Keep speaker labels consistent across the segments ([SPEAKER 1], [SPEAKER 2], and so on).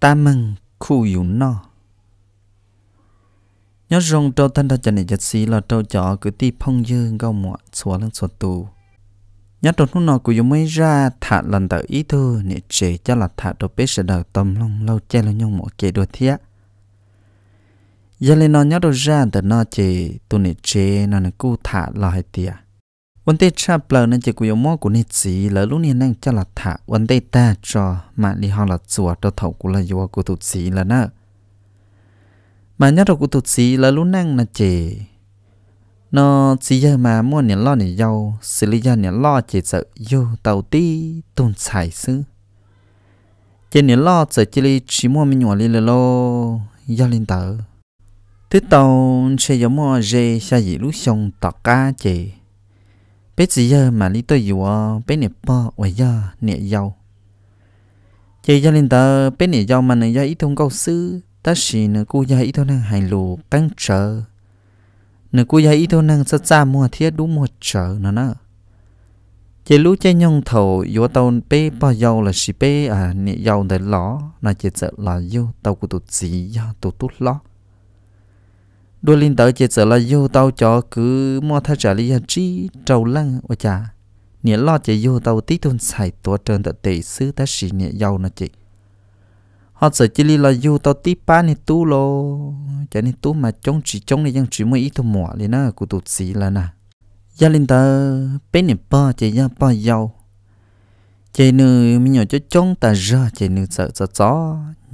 [SPEAKER 1] ta mừng khu yếu nó nhớ rong trâu thân thật này giật xí là trâu chó cứ ti phong dư gâu mọ xóa lưng xóa tù nhớ trâu lúc nào cứ dùng mới ra thả lần tờ ý thư nè chế cho là thả trâu bế sẽ đào tầm lòng lâu che lâu nhung mọ chế đồ thiết giờ lên nó nhớ đồ ra từ nó chế tu nè chế nó nè cu thả lo hay tiệt วันเตชาเปล่านั่นจะกุยมอกุนิสีแล้วลูกเนี่ยนั่งจะหลัดถะวันเตตาจอมาลีฮอลัดสวดตัวเถากุลยัวกุตุสีแล้วเนอะมาเนี่ยเรากุตุสีแล้วลูกนั่งนะเจนอสีเยมาม่วนเนี่ยล่อเนี่ยยาวสิริยาเนี่ยล่อเจจะยูเต่าตีตุนใส่ซื้อเจเนี่ยล่อจะจิลิชิม่วนมีหนวดลิเลโลยาลินเตอร์ที่ตอนเชยมอเจชายิลุชงตอกกาเจ bé gì giờ mà lý tôi à, bé nè bò vậy giờ nè yêu, chị gia đình ta bé nè yêu mà nè giờ ít thông câu sư ta chỉ nè cô gia ít thôi năng hành lù căng trở nè cô gia ít thôi năng sẽ xa mua thiết đủ một trở nó nè chị lú chơi nhông thầu dù tàu bé bao yêu là chỉ bé à nè yêu để ló là chị sợ là yêu tàu của tụt gì tụt tụt ló đua linh tới chỉ sợ là vô tàu cho cứ mua thay trả lý chi trâu lăng và chả nghĩa lo chỉ vô tàu tí thôn xài tua trơn tự tỷ sư ta xì nghĩa giàu nó chị họ sợ chỉ lý là vô tàu tí ba nè tu lô chả nè tu mà chống chỉ chống nè chẳng chỉ mới ít thôi mỏ liền á cụ tụt xì là nè gia linh tới bên nè ba chỉ gia ba giàu จนึมีหนจะจ้องตาจ้าเจนึจะจะจ้อ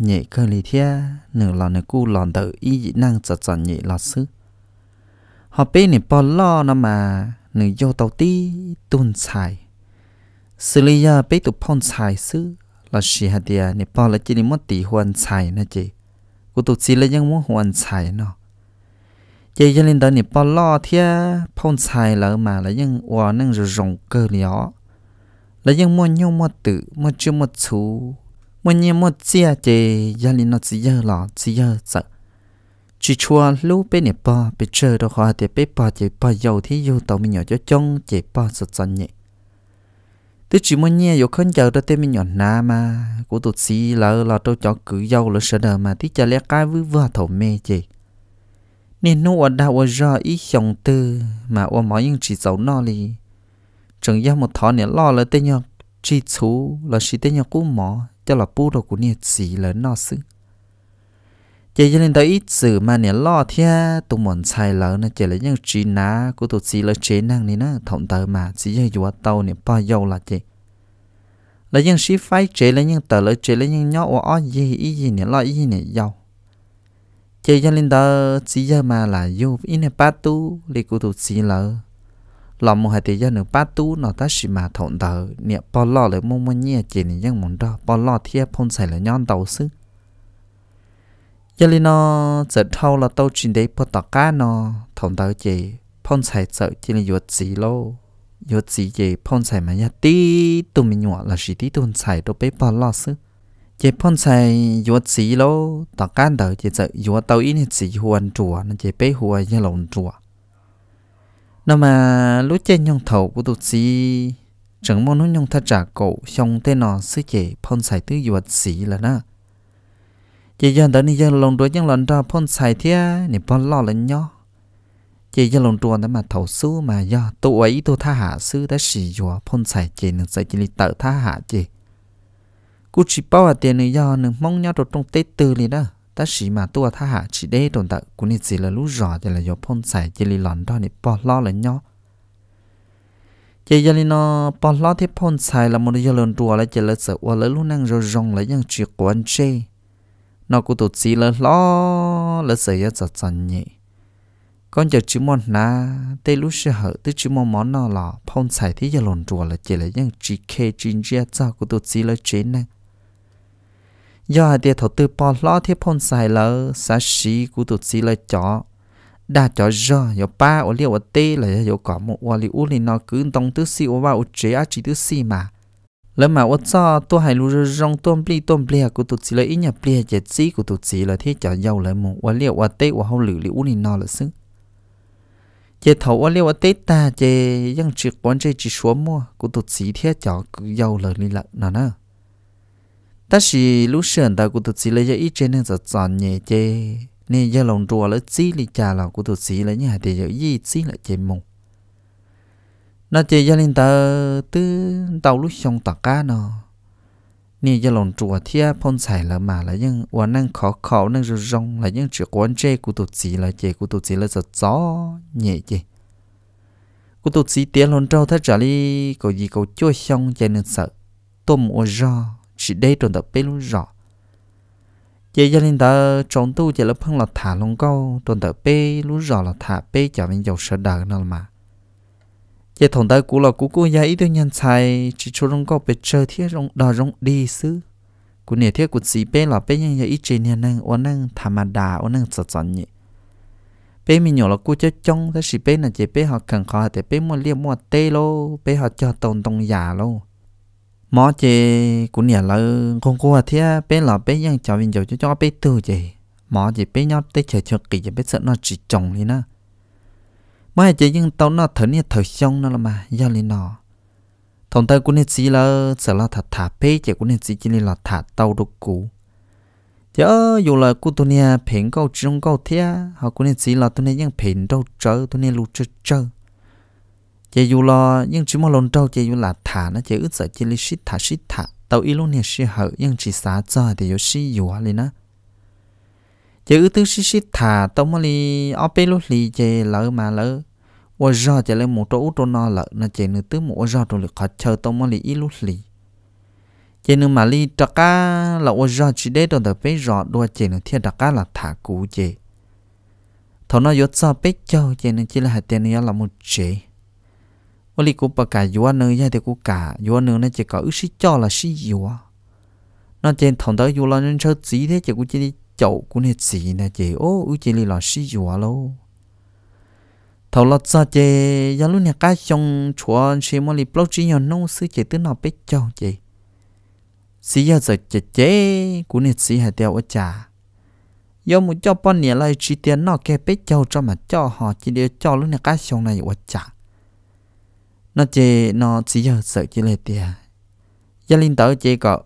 [SPEAKER 1] เนี่ยกนเลยเทียนึ่งหลอนกูหลอนเตออีนั่งจะจ้อเนี่ยหลานซื้อฮอปนเนี่ยปอล่อนมาหนึ่งโยตอตีตุนชายสิริยาไปตุพ่อนชายซื้อเลาเสียเดียเนี่ยพอเราจะนิมตีหัวนใช่นะเจ กูตุกสิแล้วยังม่วหวนใช่เนาะเจยังเล่นตอนนี่พอล่อเทียพ่อนใช่แล้วมาแล้วยังวานั่งจะรงเกลียว là những mua nhau mua tự mua chưa mua chú mua nhau mua chia chè gia đình nó chỉ giờ lọ chỉ giờ sợ chỉ chua lũ bên này bò bên chơi đồ hoa thì bên bò chỉ bò dầu thì dầu tàu mình nhỏ cho chong chỉ bò sợ sợ nhẹ tôi chỉ mua nhẹ dầu khăn dầu đó thì mình nhỏ na mà của tụt xí lỡ là tôi cho cứ dầu là sợ đời mà thì chả lẽ cái vư vừa thổ mê chị nên nó ở đâu ở ra ý chồng tư mà ở mọi những chỉ dấu nó liền chẳng giao một thọ nè lo là tên nhau chi chú là chỉ tên nhau cũ mỏ cho là bu đồ của nè chỉ là nó xứ chỉ cho nên tới ít sự mà nè lo thia tụ mòn xài lỡ nè chỉ là những chỉ ná của tụ chỉ là chế năng nè nó thòng tờ mà chỉ như dùa tàu nè bao dầu là chỉ là những sĩ phái chế là những tờ lỡ chế là những nhóc ở gì gì nè lo gì nè dầu chỉ cho nên tới chỉ giờ mà là yêu, ít nè ba tu thì của tụ chỉ lỡ lòng một hai tỷ dân nữa bắt tú nó ta chỉ mà thọn tờ niệm bỏ lo lại mông mông nhẹ chỉ nè dân muốn đó bỏ lo thiệp phong sài là nhon đầu sư. giờ li nó giờ thâu là tàu chuyển để bỏ tờ cá nó thọn tờ chỉ phong sài sợ chỉ là yuột gì lô yuột gì chỉ phong sài mà nhá tí tụi mình nhỏ là chỉ tí tụi sài đâu bé bỏ lo sư, chỉ phong sài yuột gì lô tờ cá tờ chỉ sợ yuột tàu ít thì chỉ huan chùa nó chỉ bé huan nhà lồng chùa nó mà lúc trên nhông thầu của tụt sĩ chẳng mong nó nhông thật trả cổ xong thế nó sư chế phong xài tứ dùa sĩ là na chỉ dân tới ni dân lòng đuổi dân lần ra phong xài thế nè phong lo lên nhó chỉ dân lòng đuổi mà thầu sư mà do tụ ấy tụ tha hạ sư đã sĩ dùa phong xài chế nên sẽ chỉ tự tha hạ chế cú chỉ bảo là tiền này do nên mong nhau trong tế từ liền đó ta chỉ mà tua tha hạ chỉ để tồn tại cũng như chỉ là lũ rõ thì là do phong sải chỉ là lòn đó thì bỏ lo là nhau chỉ giờ nó bỏ lo thì phong sải là một giờ lần tua là chỉ là sợ qua là lúc năng rồi rong là những chuyện của anh chê nó cũng tổ chỉ là lo là sợ giờ sợ chân nhỉ con giờ chỉ muốn na tê lũ sợ hở tê chỉ muốn món nó là phong sải thì giờ lần tua là chỉ là những chuyện kê chuyện chia cho cũng tổ chỉ là chuyện này do địa thổ tư bò lo thiết phôn xài lỡ xa xí cú tụt xí lời chó đã cho do yo ba ô liệu ô tê là yo có một ô li u li nó cứ tông tư xí ô ba ô chế á chỉ tứ xí mà lỡ mà ô cho tôi hay lu rong tôm pli tôm pli cú tụt xí lời ít nhập pli chết xí cú tụt xí lời thiết cho dâu lời một ô liêu ô tê ô hậu lử li u li nó là xứng chế thầu ô liệu ô tê ta chế dân chỉ quan chế chỉ số mua cú tụt xí thiết cho cứ dâu lời li lợn nó nữa ta chỉ lúc sớm ta cũng thực sự lấy ý trên nên giờ chọn nhẹ chơi nên giờ lòng rùa lấy chỉ lý trà là cũng thực sự lấy nhà để giờ ý chỉ là chơi mông nó chơi gia đình ta từ tàu lúc xong tạc cá nó nên giờ lòng rùa thia phong sài là mà là những quan năng khó khó năng rong rong là những chuyện quan chơi cũng thực sự là chơi cũng thực sự là giờ gió nhẹ chơi cú tụt xí tiền lon trâu thắt trả li có gì cầu chua xong chạy nên sợ tôm ô ra chỉ đây trộn tập bê luôn rõ giờ gia đình ta trộn tu chỉ là phăng là thả lông câu trộn tập bê lũ rõ là thả bê cho mình giàu sợ đời nào mà giờ thằng ta cũ là cũ cô gia ít đôi nhân sai chỉ cho rong câu bê chơi thiết rong đò rong đi xứ cú nè thiết cú xì bê là bê nhân gia ít chơi nè năng ổn năng thả mà đà ổn năng sợ sợ nhỉ bê mình nhỏ là cô cho trong ta xì bê là chỉ bê họ cần khó thì bê mua liêm mua tê lô bê họ cho tồn tông giả lô mỏ chè cũng nhà lỡ không có thì bé là bé yang cháu vinh cháu cho cho bé tư chè mỏ chè bé nhau tới chờ chờ kỳ chè bé sợ nó chỉ chồng đi nó mà chè nhưng tao nó thở nha thở xong nó là mà do lên nó thằng tao cũng nên chỉ là sợ là thật thả bé chè cũng nên chỉ chỉ là thả tao đồ cũ chớ dù là cô tôi nha phèn câu trong câu thế họ cũng nên chỉ là tôi nên yang phèn đâu chơi tôi nên lú chơi chơi chị dù lo nhưng chỉ một lần trâu chị dù là thả nó chị ước sợ chị lấy xít thả xít thả tàu y luôn nè xí hở nhưng chỉ xá cho thì yếu xí dù lên á chị ước tư xí xít thả tàu mà li ở bên lúc li chị lỡ mà lỡ ô giờ chị lấy một chỗ út nó lỡ nó chị nữa tư một ô giờ rồi khó chờ tàu mà li y lúc li chị nữa mà li trắc ca là ô giờ chỉ để đồ tập bên rõ đua chị nữa thiên trắc ca là thả cú chị thằng nó yếu cho biết châu chị nữa chỉ là hạt tiền nữa là một chế và li cũng bà cả vua nữ ra thì cũng cả vua nữ nó chỉ có ước cho là sĩ vua nó trên thằng đó vua là nên sơ thế chỉ cũng chỉ đi chậu hết sĩ nè chỉ ô chỉ là sĩ vua thầu lọt ra chị giờ lúc này cái chồng chúa chị mà li blog chỉ nhiều nông tới nào biết chồng xí giờ giờ chị chế cũng nên xí hạt tiêu ở trà giờ muốn cho bọn nhà lại chỉ tiền nó kẹp biết cho mà cho họ chỉ để cho lúc này cái chồng này quá trà nó chê nó chỉ giờ sợ chỉ lệ tiền gia linh tới chê có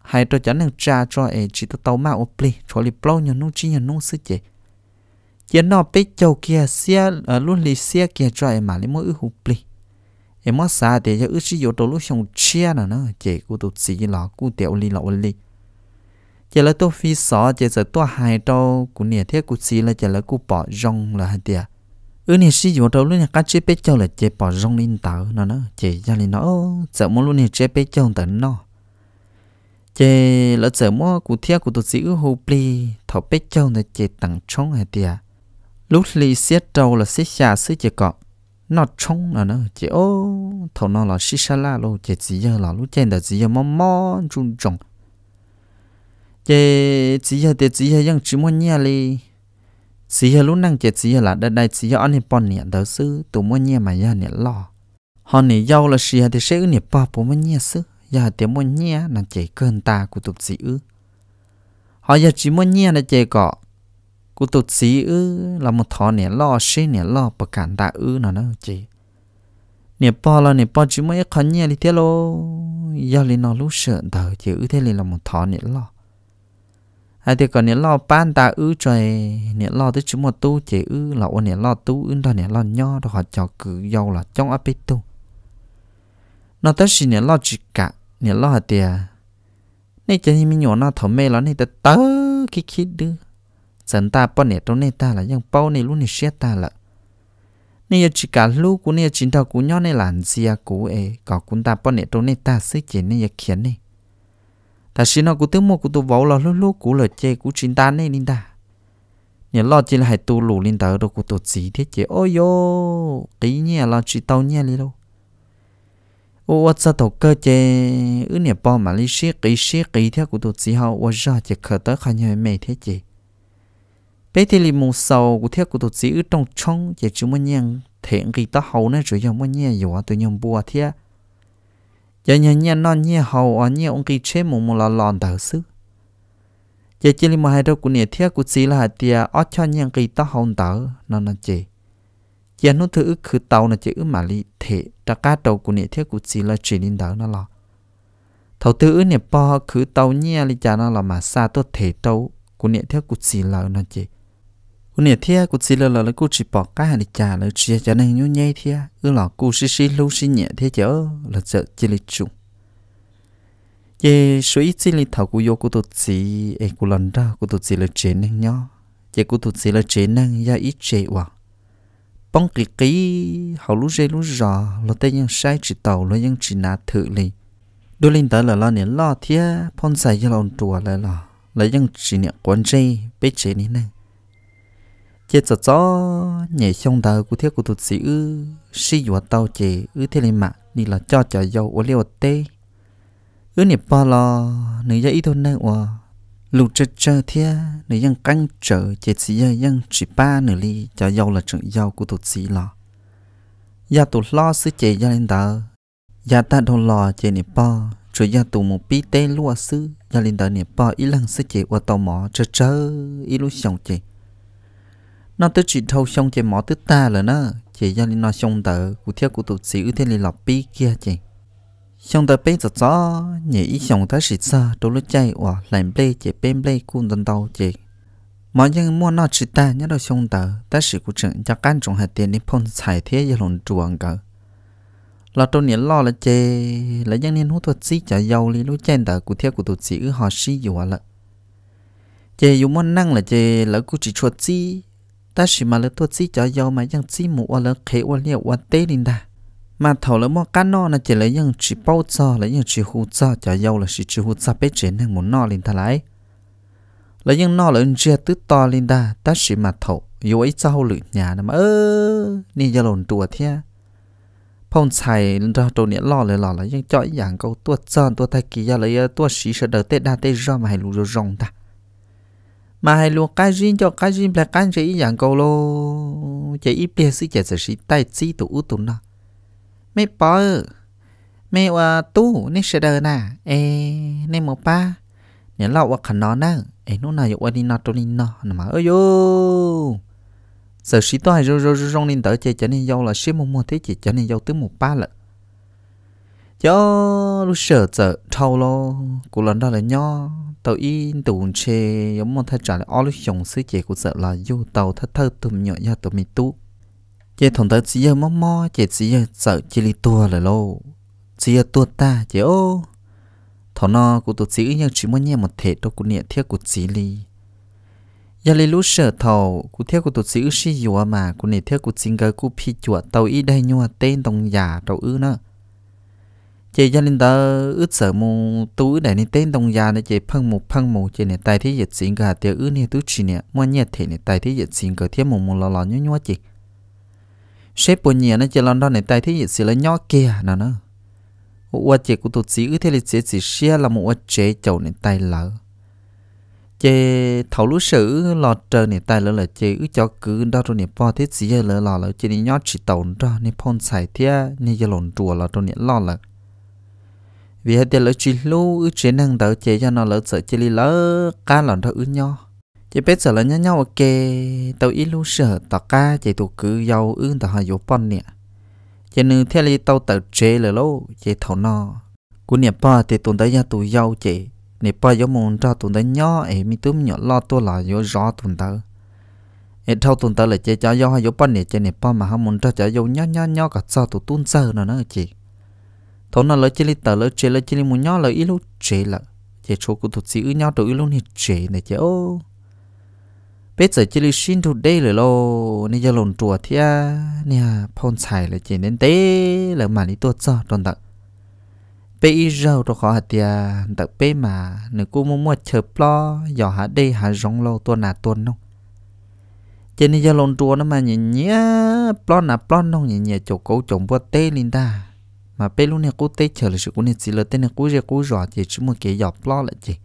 [SPEAKER 1] hai trò chắn đang tra cho ấy chỉ tao tàu mà ô pli cho li plau nhon nung chi nhon nung sư chê chỉ nó bế châu kia xe ờ, luôn li xe kia cho ấy mà li mỗi ư hụ pli em mất xa thì cho ư chỉ yếu tố lúc xong chia nè nó chê của tụt xí lọ cô tiểu li lọ li chỉ là tôi phi sọ chỉ giờ tôi hai trâu của nhà thế của xí là chỉ là cô bỏ rong là hai tiền ư nè sĩ dụng đâu lúc nè cá chế bé châu là chế bỏ rong lên tàu nó nó chế ra lên nó sợ muốn lúc nè chế bé châu tận nó chế lỡ sợ mua cụ thiệt cụ tụt sĩ hồ pli thọ bé châu là chế tặng trống hay tiệt lúc lì xiết trâu là xiết xà xứ chế cọ nó trống là nó chế ô thọ nó là xí xa la lô chế chỉ giờ là lúc trên là chỉ giờ mò mò trung trọng chế chỉ giờ thì chỉ giờ vẫn chỉ muốn nhà li sĩ hờ lúc năng chết sĩ hờ là đợt đại sĩ hờ anh bọn nhẹ đầu sư tụ mua nhẹ mà giờ nhẹ lo họ nhẹ giàu là sĩ hờ thì sẽ nhẹ bỏ bố mua nhẹ sư giờ tiếng mua nhẹ là chạy cơn ta của tụt sĩ ư họ giờ chỉ mua nhẹ là chạy cọ của tụt sĩ ư là một thọ nhẹ lo sĩ nhẹ lo bậc cản ta ư nó nó chị nhẹ bỏ là nhẹ bỏ chỉ mua ít khó nhẹ đi thế lo giờ lên nó lúc sợ đầu chỉ ư thế là một thọ nhẹ lo à thì còn nếu lo ban ta ư trời nếu lo tới chúng một tu chỉ ư là ôn nếu lo tu ư đó nếu lo nho đó họ cho cứ dầu là trong áp ít tu nó tới xin nếu lo chỉ cả nếu lo hạt tiề nên chỉ mình nhỏ nó thầm mê là nên ta tớ khi khi đưa dân ta bao nè trong nè ta là yang bao nè luôn nè xe ta là nè chỉ cả lúc của nè chính thầu của nhau nè làm gì à của ấy có cũng ta bao nè trong nè ta sức chỉ nè khiến nè ta xin nó cũng tiếng mua cũng tụ vỗ là lúc lúc cũng là chê cũng chín tan này linh ta nhớ lo chỉ là hai tu lù linh ta đâu cũng tụ gì thế chứ ôi yo tí nhẹ lo chỉ tao nhẹ đi đâu ô sao tàu cơ chê ứ nè bò mà lý xí kỹ xí kỹ thế cũng tụ gì hao ô ra chỉ khờ tới khai nhớ mày thế chứ bé thì lì mù sầu của thiết của tụt sĩ ở trong trong chỉ chú muốn nhang thiện kỳ ta hậu này rồi dòng muốn nhang dù tụi nhom bùa thiết giờ nhà nhà non nhà hậu ở à, nhà ông kia chế mồm mù lò lòn thở sư giờ chỉ li mà hai đầu của nhà thiết của xí là tia ở cho nhà kia tao hồng tờ nó nó chị giờ nó thứ cứ tàu nó chữ mà li thể ta cá đầu của nhà thiết của xí là chỉ nên tờ nó là thầu tư nhà po cứ tàu nhà li cha nó là mà xa tốt thể tàu của nhà thiết của xí là nó chị cô nè thia cô chỉ là là cô chỉ bỏ cái hàng trà là chỉ cho nên nhú nhây thiệt, cứ lỡ cũng xí xí lưu xí nhẹ thiệt chớ là sợ chỉ lịch chung số ít chỉ lịch thầu cũng vô cô tổ chỉ ấy cũng lần ra cũng tổ chỉ là chế năng nhó ye cô tổ chỉ là chế năng ya ít chế hòa bông kỳ kỳ hậu lú dây lú rò là tay nhân sai chỉ tàu là nhân chỉ nà thử lì đôi linh tới là lo nè lo thiệt, phong sai cho lòng chùa lại là là nhân chỉ nè quan dây bế chế nè năng chế cho cho nhảy xong đời của thiết của tụt sĩ ư si dùa tàu chế ư thế lên mà đi là cho cho dâu ở liều tê ư nè bò lo nữ gia ý thôn nơi ủa lục chơi chơi thia nữ dân căng trở chế sĩ gia dân chỉ ba nữ ly cho dâu là trận dâu của tụt sĩ lò gia tụt lo sư chế gia lên đời gia ta đồ lo chế nè bò rồi gia tụ một bí tê lúa sư gia lên đời nè bò ý lăng sư chế qua tàu mỏ chơi chơi ý lúc xong chế nó tới chuyện thâu xong chị mỏ tới ta là nó chị do nó xong tờ cụ theo cụ tụt xỉu thế là lọp pi kia chị xong tờ bé giọt gió nhỉ ý xong ta xịt xa đâu lúc chạy ủa làm bê chị bên bê cũng dân tàu chị mọi nhân mua nó chỉ ta nhớ đâu xong tờ ta xịt cụ trưởng cho căn trọng hạt tiền đi phong xài thế giờ lồn chuồng cỡ là tôi nhớ lo là chê là nhân niên hút thuật xí chả dầu lý lúc chạy tờ cụ theo cụ tụt xỉu họ xí dù là chê dù món năng là chê lỡ cụ chỉ chuột xí ta chỉ mà lỡ tôi chỉ cho yêu mà chẳng chỉ mù ở lỡ khế ở liệu ở tê linh đà mà thầu lỡ mà cá nọ là chỉ lấy những chỉ bao cho lấy những chỉ hú cho cho yêu là chỉ chỉ hú cho bé chế nên muốn nọ linh ta lại lấy những nọ là chia tứ to linh đà ta chỉ mà thầu yêu ấy cho lử nhà nằm ơ ni giờ lồn tùa thế phong xài ra đồ này lò lời lò là những cho dạng câu tua cho tua thay kỳ ra lấy tua sĩ sợ đỡ tết đa tết ra mà hay lù rong ta mà hay luôn cái riêng cho cái riêng là cái chỉ dạng câu lô chỉ ít biết sự chỉ chỉ tay chỉ tụ út tụ nó mấy bỏ mấy à tu nè sẽ đời nè ê nè một ba nhớ lâu à khẩn nó nè ê nó nào dụng đi nó tụ đi nó mà ơi yo giờ sĩ tôi rồi rồi rồi rong lên tới chơi trở nên dâu là sĩ mua mua thế chị trở nên dâu tới một ba lận cho lúc sợ sợ thâu lo của lần đó là nho tàu in tàu chê giống một thay trả lại ôi chồng sư chế của sợ là du tàu thay thơ tùm nhỏ ra tàu mì tú chế thằng tớ chỉ giờ mò mò chế chỉ giờ sợ chỉ li tua là lô chỉ giờ tua ta chế ô thằng nó của tụi chỉ nhưng chỉ muốn nhẹ một thể đâu của niệm thiết của chỉ li giờ li lũ sợ thầu của thiết của tụi chỉ xí dùa mà của niệm thiết của chính cái của phi chùa tàu y đây nhua tên đồng giả tàu ư nữa chị gia đình ta ước sở mù tú để nên tên đồng gia để chị phân mù phân mù chị này tài thế dịch sinh cả tiêu ước này tú chị này mua nhiệt thế này tài thế dịch sinh cả thiếu một một lò lò nhó nhó chị sếp buồn nhiều nó chị London này tài thế dịch sinh là nhó kia nè nó ua chị của tụt sĩ ướt thế lịch sẽ chỉ xe là một ua chế chậu này tài lỡ chị thấu lũ sử lò trời này tài lỡ là chị ướt cho cứ đó rồi này po thế sĩ lỡ lò lỡ chị này nhó chỉ tàu ra này phong xài thế này giờ lồn chùa lò rồi này lò lỡ vì hết tiền lỡ truy lu ư chế năng đỡ chế cho nó lỡ sợ chế li lỡ ca lòn đỡ ư nho chế biết sợ lỡ nhau nhau ok tao ít lu sợ tao ca chế tụ cứ giàu ư tao hà dỗ pon nè chế nữ theo li tao tàu chế lỡ lô chế thầu nọ cú nè pa thì tụi tới gia tụ giàu chế nè pa gió mồm ra tụi tới nhỏ ấy mi túm nhỏ lo tôi là gió rõ tụi tới ấy thâu tụi tới là chế cho gió hà dỗ pon nè chế nè pa mà ham mồm ra chế giàu nho nho nho cả sao tụi tuôn sờ nó nó chị thổ nó lỡ chơi lì tờ lỡ chơi lỡ chơi lì mù nhỏ lỡ ít lúc chơi lỡ chơi chỗ của tụt sĩ ư nhau tụi lúc này chơi này chơi ô bây giờ chơi lì xin tụt đây rồi lo nè giờ lồn chùa thia nè phong xài là chơi nên tế là mà đi tuột cho tròn tặng bây giờ tôi khó hạt tia tặng bây mà nếu cô muốn mua chơi plo giỏ hạt đây hạt rong lo tuần nào tuần không chơi nè giờ lồn chùa nó mà nhẹ nhẹ plo nào plo không nhẹ nhẹ chỗ cố chồng bớt tê linh ta mà bé luôn này cô tê chờ là sự cô này chỉ là tên này cô ra cô rõ thì chỉ một cái dọc lo là gì?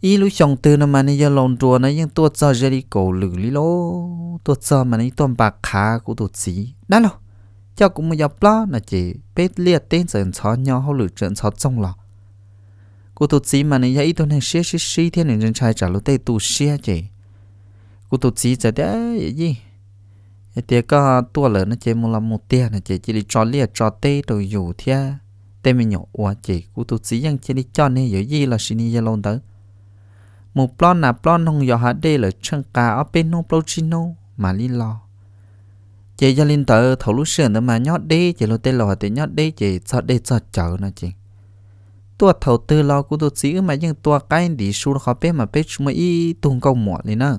[SPEAKER 1] ý lúc chồng từ nó mà nó giờ lòng trùa nó nhưng tôi cho ra đi cổ lử lý lô tôi cho mà nó toàn bạc khá của tôi chỉ đã lo cho cũng một dọc lo là chị bé liệt tên dần chó nhau hậu lử trận chó trong lọ cô tôi chỉ mà nó giờ ý tôi này xí xí xí thế này trên trai trả lúc tê tu xí chị cô tôi chỉ giờ đấy gì thì có tua lỡ nó chơi một là một tia này chơi chỉ đi cho lia cho tê đồ dù thia tê mình nhổ ủa chỉ cú tu sĩ dân chơi đi cho nên giờ gì là xin đi lâu tới một plon là plon không giờ hạt đây là chân cá ở bên nô prochino mà li lo chị cho linh tờ thầu lúc sườn mà nhót đi chị lo tê lo thì nhót đi chị cho đi cho chở nè chị tua thầu tư lo cú tu sĩ mà nhưng tua cái đi su khó bé mà bé chúng mới tuôn câu mỏ này nè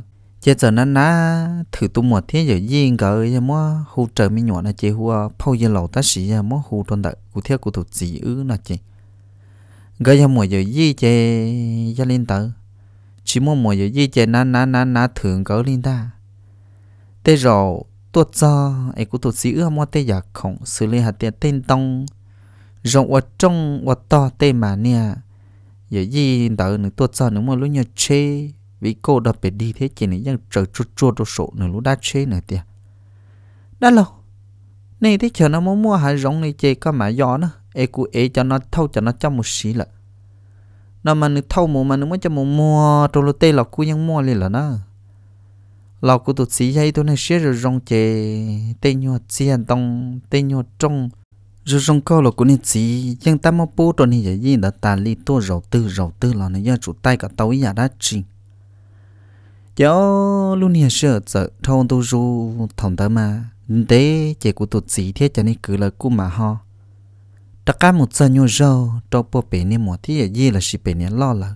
[SPEAKER 1] chế giờ nó nó thử tu một thế giờ yên gỡ giờ mua hỗ trợ mi nhọn là chế hùa phao giờ lẩu ta sĩ giờ mua hỗ trợ đợi cụ thiết cụ thủ chỉ ư nó chế gỡ ra mua giờ yên chế gia linh tử chỉ mua mua giờ yên chế nó nó nó nó thường gỡ linh ta thế rồi tuột cho ấy cụ thủ chỉ ư mua thế giờ không xử lý hạt tiền tên tông rộng ở trong ở to tên mà nè giờ yên tới nữa tuột cho nữa mua lúc nhớ chơi vì cô đập bể đi thế chỉ này dân trời chua chua đồ sổ nữa lũ đá chế nữa tiệt đã lâu này thế chờ nó muốn mua hải rong này chơi có mà gió nó e cụ e cho nó thâu cho nó cho một xí lợ nó mà nó thâu một mà nó mới cho một mua đồ lô tê là cụ nhân mua liền là nó là cụ tụt xí dây tôi này xí rồi rong chê tê nhua xiên tông tê nhua trong rồi rong câu là cụ nên xí nhưng ta mà bố đồ này gì đó ta li tô rầu tư rầu tư là này dân chủ tay cả tàu ý đã trình cho luôn hiện sợ sợ thâu tu ru thòng tới mà thế chị của tụt sĩ thế cho nên cứ là cú mà ho tất cả một giờ nhiều giờ trong bộ bể này một thì gì là sự bể này lo là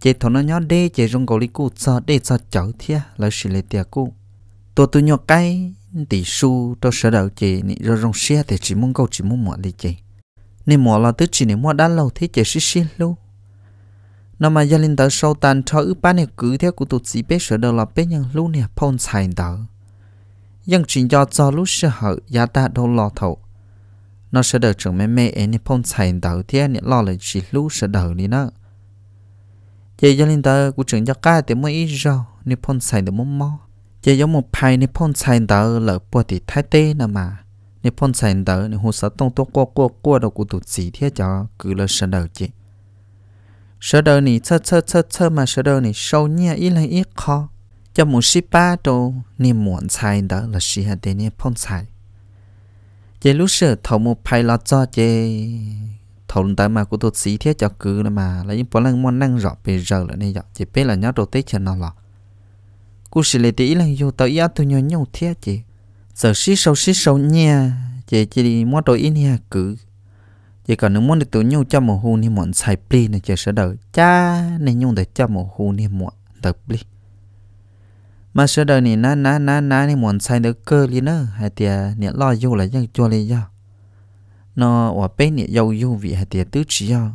[SPEAKER 1] chị thằng nó nhớ để chị trong cầu đi cú sợ để sợ cháu thế là sự lệ tiệt cú tôi tôi nhọ cái tỷ su tôi sợ đầu chị nị rồi trong xe thì chỉ muốn câu chỉ muốn mọi đi chị nên mọi là tức chỉ nên mua đã lâu thế chị xí xí lâu nó mà gia linh tớ sâu cho ư ba này cứ theo của tụt sửa đầu là bé nhân lưu phong xài tớ dân chuyện do cho lúc sửa hở giá ta đâu lo nó sửa đầu trưởng mẹ mẹ ấy phong xài tớ thế nè lo là chỉ lúc sửa đầu đi nó chị gia linh tớ của trưởng cho ca thì mới ít rồi, nè phong xài được mông mò giờ giống một phai nè phong xài tớ lỡ bùa thì thái tê nè mà nè phong xài tớ nè hồ sơ tông tố qua qua qua đâu cũng tụt sĩ thế cho cứ là sửa đầu chứ sợ đời nì thơ thơ thơ thơ mà sợ đời nì sâu nhẹ ý là ít khó cho một sĩ ba đồ nì muộn xài đó là sĩ hạt đề nì phong xài chế lúc sợ thầu một phải là cho chế thầu lần tới mà của tôi sĩ thiết cho cứ là mà lấy những bốn lần muốn năng rõ bây giờ là này dọ chế biết là nhớ đồ tết cho nó lọ cú sĩ lấy tí là dù tới yếu tôi nhớ nhau thiết chế giờ sĩ sâu sĩ sâu nhẹ chế chế đi mua đồ ít nhẹ cứ chỉ còn nếu muốn được tụi nhau cho một hôn thì muộn xài pli này chờ sẽ đợi cha này nhung để cho một hôn thì muộn tập pli mà sẽ đợi này na na na na thì muộn xài được cơ li nữa hay thì à, nhẹ lo vô là dân chua li do nó ở bên nhẹ dâu vô vị hay thì tứ chỉ do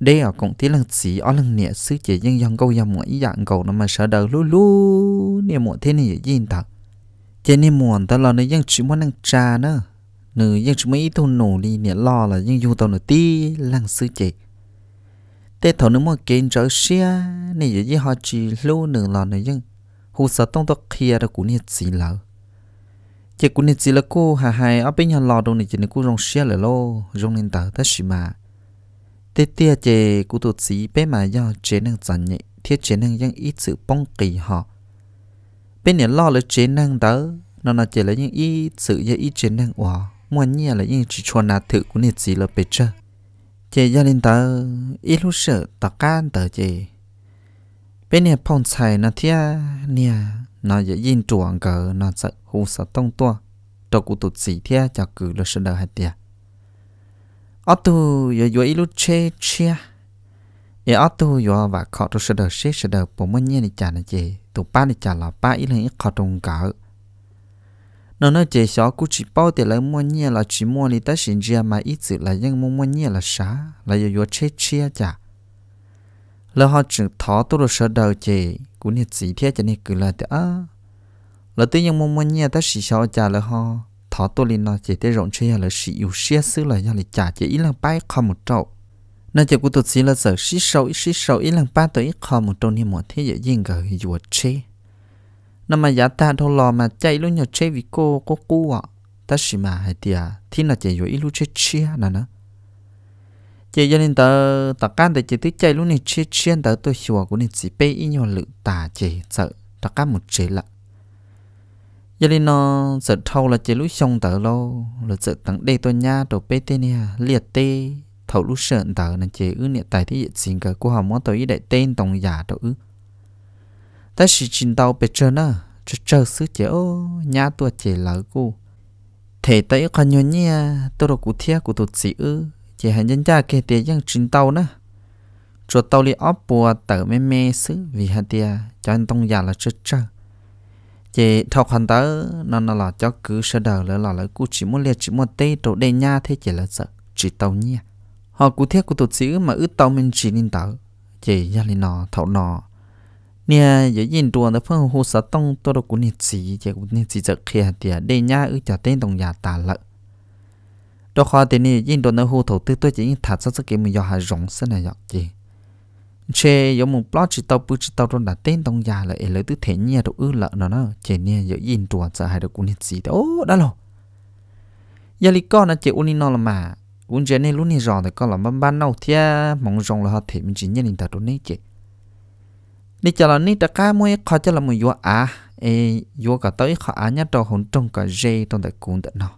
[SPEAKER 1] đây ở cũng tiếng lăng xí ở lăng nhẹ sứ chỉ dân dân câu dân mỗi dạng cầu nó mà sẽ đợi lú lú nhẹ muộn thế này dễ gì thật trên nên muộn ta lo nó dân chỉ muốn ăn trà nữa nữ dân chúng mấy thôn nổ đi nè lo là dân du tàu nửa ti lăng sư chị tê thầu nữ mọi kênh trở xe, nè giờ với họ chỉ lô nửa lò nửa dân hồ sơ tông tóc kia đã cũng nhiệt gì lỡ chị cũng nhiệt gì là cô hà hai ở bên nhà lo đâu này chị nữ cô rong xe là lô rong nên tờ tất xì mà tê tê chị cô tụt xí bé mà do chế năng giản nhẹ thiết chế năng dân ít sự bong kỳ họ bên nhà lo là chế năng tớ nó là chỉ là những ít sự do ít chế năng hòa mua nhà là yên chỉ cho na thử của nịt gì là bề chơ chị gia đình ta ít lúc sợ ta can ta chị bên nhà phong xài na thia nhà nó dễ yên chuồng cờ nó sợ hù sợ tông tua cho cụ tụt gì thia cho cử là sợ đời hạt tia ở tu giờ giờ ít lúc chê chia giờ ở tu giờ và khó tu sợ đời sẽ sợ đời bố mua nhà đi trả này chị tụ ba đi chả là ba ít lần ít khó trông cỡ nó nói chỉ xó cũng chỉ bao tiền lấy mua nhẹ là chỉ mua đi tới sinh ra mà ít sự là nhưng mua mua nhẹ là xá là giờ vừa chết chia chả là họ chỉ thó tôi rồi sợ đầu chỉ cũng nhiệt gì thế cho nên cứ là thế à là tự nhiên mua mua nhẹ tới xí xó chả là họ thó tôi lên nó chỉ tới rộng chia là xí yêu xia xứ là do là chả chỉ ít là bay không một trậu nó chỉ cũng tôi chỉ là sợ xí sâu xí sâu ít là ba tới ít không một trậu thì mọi thế dễ dàng gỡ vừa chết nằm mà giả ta thô lò mà chạy luôn nhỏ chơi vì cô cô cú ạ ta chỉ mà hay tiệt thì là chạy vô ít luôn chơi chia nè nữa chị cho nên ta, ta can để chị thích chạy luôn này chia chia ta tôi hiểu của nên chỉ bay ít nhỏ lự tả chị sợ ta can một chế lận giờ nên nó sợ thâu là chị lúc xong tớ lâu là sợ tặng đề tôi nha đồ bê tên nè liệt tê thâu lúc sợ tớ nên chị ư niệm tại thế dễ sinh cả cô họ muốn tôi ý đại tên tổng giả đâu ư ta chỉ chín tàu bề trơn à chờ chờ sứ chế ô nhà tua chế lỡ cô thế ta có con nhớ nha tôi đồ cụ thia của tụt ư chỉ hành nhân gia kể tiền yang chín tàu nữa cho tàu li óp bùa tờ mê mê sứ vì hạt tia cho anh tông già là chờ chờ chị thọc khoản tớ nó nó là cho cứ sơ đờ lỡ là lỡ cô chỉ muốn liệt chỉ muốn tê tổ đề nhà thế chỉ là sợ chỉ tàu nha họ cụ thiết của tụt sĩ mà ướt tàu mình chỉ nên tàu, chị gia li nó thọ nó nè giờ yên tuần đó phong hồ sa tông tôi đâu cũng nè chỉ chỉ cũng nè chỉ giật kia thì đây nhá ư chả tên đồng nhà tà lợ đó khó thì nè yên tuần đó hồ thầu tư tôi chỉ yên thả sát sát cái mình do hà rộng sân này dọc gì chê giống một plot chỉ tao bự chỉ tao rồi là tên đồng nhà là lấy tư thế nhà đâu ư lợ nó nó chê nè giờ yên tuần giờ hai đâu cũng nè chỉ đó ô đã giờ lý con là chê uni nó là mà uống chén nè luôn này rồi thì con là ban ban nấu thia mong rong là họ thể mình chỉ nhận ta đâu này chê đi chờ là ní ta cá mui khó cho là mui vua á e vua cả tới khó á nhất trâu hồn trong cả dê trong đại cuốn tại nó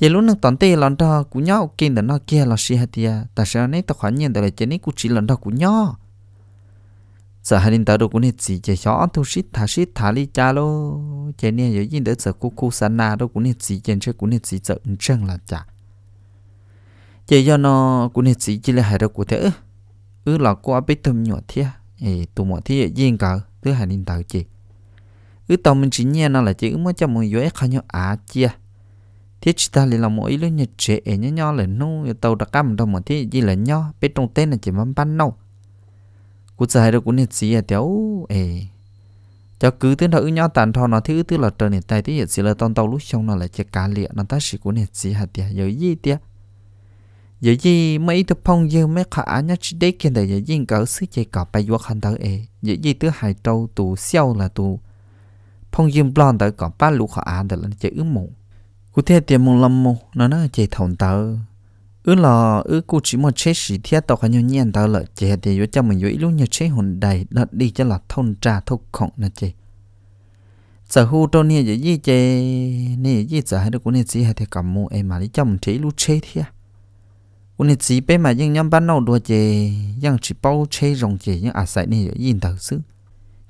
[SPEAKER 1] vậy lúc nãy toàn tê lần đó cũng nhau kia tại nó kia là si hạt tia ta sẽ nấy ta khoản nhận tại là chỉ nấy cũng chỉ lần đó cũng nhau sợ hai linh tao đâu cũng hết gì chỉ cho thu xít thả xít thả li cha lô chỉ nè giờ gì đỡ sợ cô cô san na đâu cũng hết gì trên chơi cũng hết gì sợ chân là chả chỉ do nó cũng hết gì chỉ là hai đâu của thế ư là cô ở bên thầm nhỏ thiệt thì tụ mọi thứ riêng cỡ thứ hai nên tạo chị ứ tàu mình chỉ nghe nó là chỉ mới cho mọi người khá nhau à chia thế chỉ ta lại là mỗi lúc nhật trẻ nhớ nhau là nu tàu đã cam đồng mọi thứ gì là nhau biết trong tên là chỉ mắm ban nâu cú dài đâu cũng nhật gì à tiểu ê cho cứ thứ nào ứ nhau tàn thọ nó thứ thứ là trời này tay thứ nhật gì là tông tàu lúc xong nó là chỉ cá liệt nó ta chỉ cũng nhật gì hạt tiền giờ gì tiệt giờ gì mấy thứ phong dư mấy khả á nhất để kia để giờ gì cỡ sức chơi cọ bay vô khăn tới ấy giờ gì thứ hai trâu tù xiao là tù phong dư blon tới cọ ba lũ khả án để lên chơi ứng mộng cụ thể tiền mông lâm mông nó nó chơi thòng tớ ứ lò ứ cụ chỉ một chế sĩ thiết tao khả nhau nhiên tớ là chơi thì vô cho mình vô ít lúc như chế hồn đầy đặt đi cho là thôn trà thục khổng là chơi sở hữu tôi nè giờ gì chơi nè gì giờ hai đứa cũng nè gì hai thì cầm mua em mà đi cho mình chế lúc chế thiết uni chỉ bé mà nhưng nhóm bán nấu đùa chè nhưng chỉ bao che rồng chè nhưng à sai nè nhìn thật sự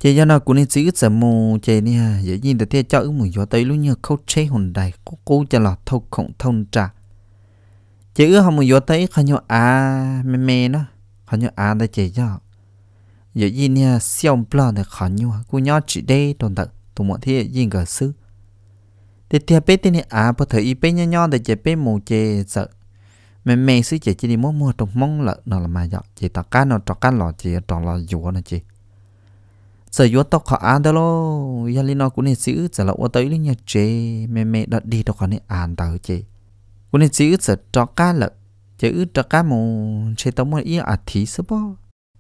[SPEAKER 1] chè do nào cũng nên chỉ ít giờ mù chè nè dễ nhìn được tiếc cho ứng mùi gió tới luôn như khâu chê hồn đại cố cố cho là thâu không thông trà chè ước hồng mùi gió tới khá nhau à mè mè nó khá nhau à đây chè cho dễ nhìn nè xiong bờ thì khá nhau cô nhỏ chỉ đây toàn thật tụi mọi thứ nhìn cả sư thì tiếc bé tên này à bữa thời y bé nhau nhau để chè bé mù chè sợ mẹ mẹ sĩ chế chỉ đi mua mua trong mong lợ nó là mà dọ chị tao cá nó trọ cá lò chị trọ lò dùa nè chị sợ dùa tao khó ăn đó lô gia linh nó cũng nên sĩ sợ là ô tới linh nhà chế mẹ mẹ đặt đi tao khó nên ăn tao chị cũng nên sĩ sợ trọ cá lợ chứ trọ cá mù chị tao mua ý à thí sớ bó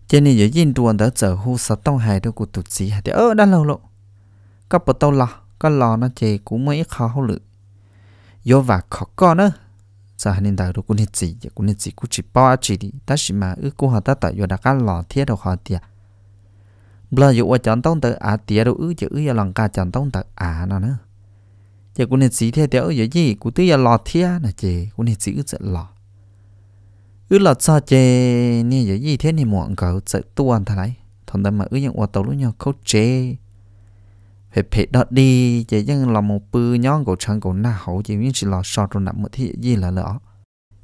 [SPEAKER 1] cho nên giờ yên tuần đó giờ hú sợ tao hài đâu của tụt sĩ hài thì ơ đã lâu lộ các bà tao lò các lò nó chế cũng mấy khó lự do và khó con nữa sa hanin da ru kuni chi ya kuni chi ku chi pa chi di ta shi ma u ku ha ta ta yo da ka lo thia do ha tia bla yo wa chan tong ta a tia ru u ya u ya lang ka chan tong ta a na na ya kuni chi thia tia u ya ji ku tu ya lo thia na che kuni chi u cha lo u lo cha che ni ya ji thia ni mo ang ka cha tu an tha lai thon da ma u yang wa tau lu nyo ko che phải phải đó đi chỉ nhưng là một bư nhón cổ chân cổ na hậu chỉ những chỉ là so trong nằm một thứ gì là lỡ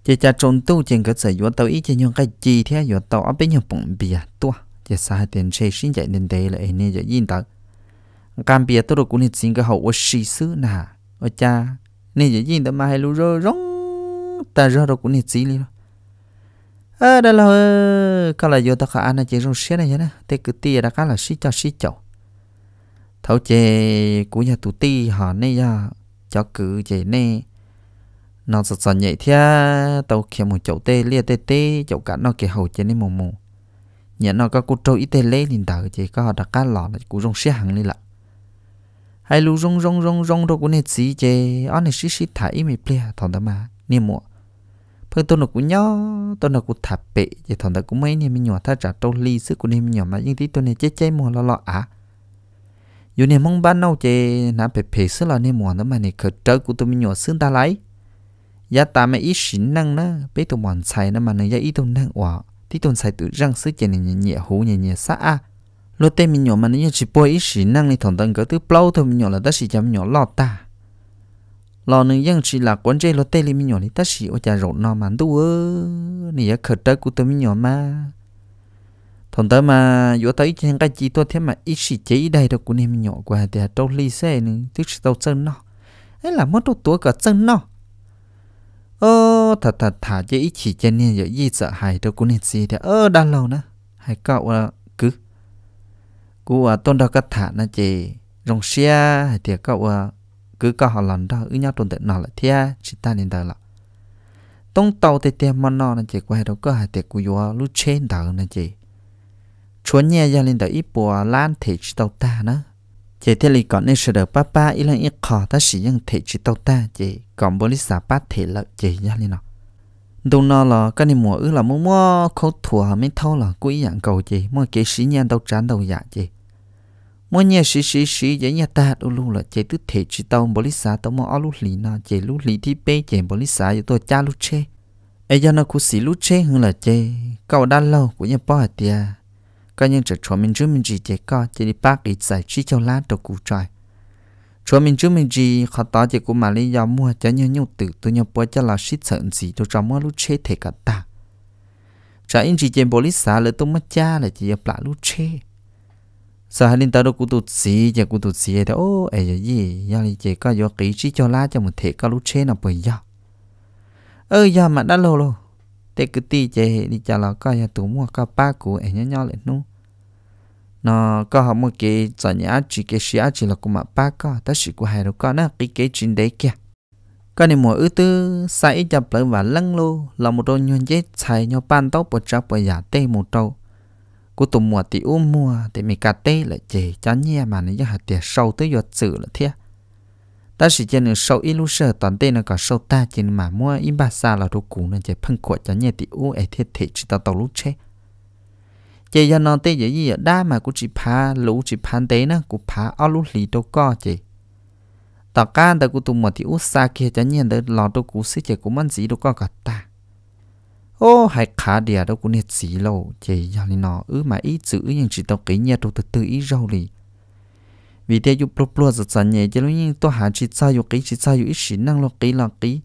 [SPEAKER 1] chỉ cha trốn tu trên cái sợi vốn tàu ít chỉ những cái gì thế vốn tàu ở bên nhau bụng bìa tua chỉ sai tiền xe xin chạy đến đây là anh ấy yên tật cam bìa tôi được cũng nên xin cái hậu ở sĩ xứ nà ở cha nên chỉ yên tật mà hay lu rồi, rong ta rơ được cũng nên xin đi à đây là cái là vốn tàu khả anh chỉ rong xe này nhá thế cứ tia đã cái là sĩ cho sĩ chậu thấu chê của nhà tụ ti họ nè ya à? cho cứ chê nè nó sợ sợ nhẹ thia tàu kia một chậu tê lia tê tê chậu cả nó kia hầu chê nè mù mù nhà nó có cú trâu ít tê lê nhìn đỡ chê có họ đặt cá lọ là cũng rong xe hàng đi lạ hai lu rong rong rong rong đâu cũng nè xí chê ó này xí xí thải mì plia thằng đó mà nè mùa phương tôi nó cũng nhớ tôi nó cũng thạp bệ vậy thằng đó cũng mấy nè mình nhỏ tha trả trâu ly sức của nè mình nhỏ mà nhưng tí tôi này chết chết mua lo lo à yo ne mong ban nau che na pe pe se la ne mo na ma ne kha tra ku to mi nyo sun ta lấy ya ta ma i shin năng na pe to mòn sai na mà ne ya i to năng wa ti ton sai tu răng se che ne ne nhẹ hu nhẹ nhẹ sa a lo te mi nyo ma ne chỉ po i shin nang ni thong dang ka tu plau to mi nyo la ta si jam nyo lo ta lo ne yang chỉ là quan je lo te li mi nyo ni ta si o ja ro na man du ơ ni ya kha tra ku to mi nyo ma thông tới mà vô tới trên cái chỉ tôi thế mà ít gì chỉ đây đâu của em nhỏ quá thì trâu ly xe nữa tức là tao chân nó ấy là mất đâu tuổi cả chân nó ơ thật thật thả chỉ ít chỉ trên nè giờ gì sợ hại đâu của nên gì thì ơ đã lâu nữa hay cậu à, cứ cú à tôn đâu cả thả nó chị rong xe thì cậu à, cứ có họ lần đó ứ nhau tồn tại nó là thea chỉ ta nên đời là tông tàu thì tiền mà nó là chị quay đâu có hai tiệc của vô lúc trên đời là chị chúa nhẹ gia linh đỡ ít bùa lan thể chỉ tàu ta nữa chỉ thế lì còn nên sửa đỡ ba ba ít lần ít khó ta sử dụng thể chỉ tàu ta chỉ còn bố lý giả ba thể lợi chỉ gia linh nào đâu nọ là cái này mùa ư là mua mua khâu thua mới thâu là quý dạng cầu gì mua kế sĩ nhà đâu chán đâu dạ gì mua nhà sĩ sĩ sĩ dễ nhà ta đâu lu là chế tức thể chỉ tao bố lý xã tao mua lu lì nọ, chế lu lì thì bê chế bố lý xã tôi cha lu chê ai giờ nó cũng sĩ lu chê hơn là chế cầu đan lâu của nhà bao hạt tiệt các nhân trở chúa mình chứng minh gì thì có chỉ đi bác đi giải trí cho lá đồ cụ trời chúa mình chứng minh gì khó tỏ thì cũng mà lý do mua cho nhau nhau tự tôi nhau bố cho là xít sợ gì tôi cho mua lúc chế thì cả ta trả in gì trên bố lý xã lỡ tôi mất cha là chỉ gặp lại lúc chế sợ hai linh tao đâu cụ tụt gì giờ cụ tụt gì đó ô ấy giờ gì giờ lý chỉ có do kỹ trí cho lá cho một thể có lúc chế nào bởi giờ ơ giờ mà đã lâu rồi thế cứ ti chế đi chả là coi nhà tủ mua có ba củ em nhớ nhớ lên nu nó có học một cái trả nhà chỉ cái xí chỉ là của mà ba có ta chỉ của hai đứa có nè cái cái chuyện đấy kìa cái này mỗi ư tư sai chập lại và lăng lô là một đôi nhân chế chạy nhau ban tóc bột trap bột giả tê một trâu cô tụm mùa thì ôm mùa thì mình cà tê lại chế cho nhẹ mà nó giờ hạt tiền sâu tới giọt sự là thiệt ta chỉ chỉ nên sâu ít lúc sợ toàn tên là cả sâu ta chỉ mà mua ít ba xa là đồ cũ nên chỉ phân quạt cho nhẹ thì u ấy thiết thể chỉ tao tàu lúc chết chỉ giờ nó tên gì vậy đa mà cũng chỉ phá lũ chỉ phá tế nữa cũng phá ở lúc lì đâu có chỉ tao can tao cũng tụm một thì u xa kia cho nhẹ tới lò đồ cũ xí chỉ cũng mặn gì đâu có cả ta ô hai khá đìa đồ cũng nhiệt gì lâu chỉ giờ nó ứ mà ít chữ nhưng chỉ tao kỹ nhẹ đồ từ từ ít râu lì vì thế chú pro pro giật giật nhẹ chứ lúc nhiên tôi hạ chỉ sao yêu cái chỉ sao yêu ít xí năng lo cái là cái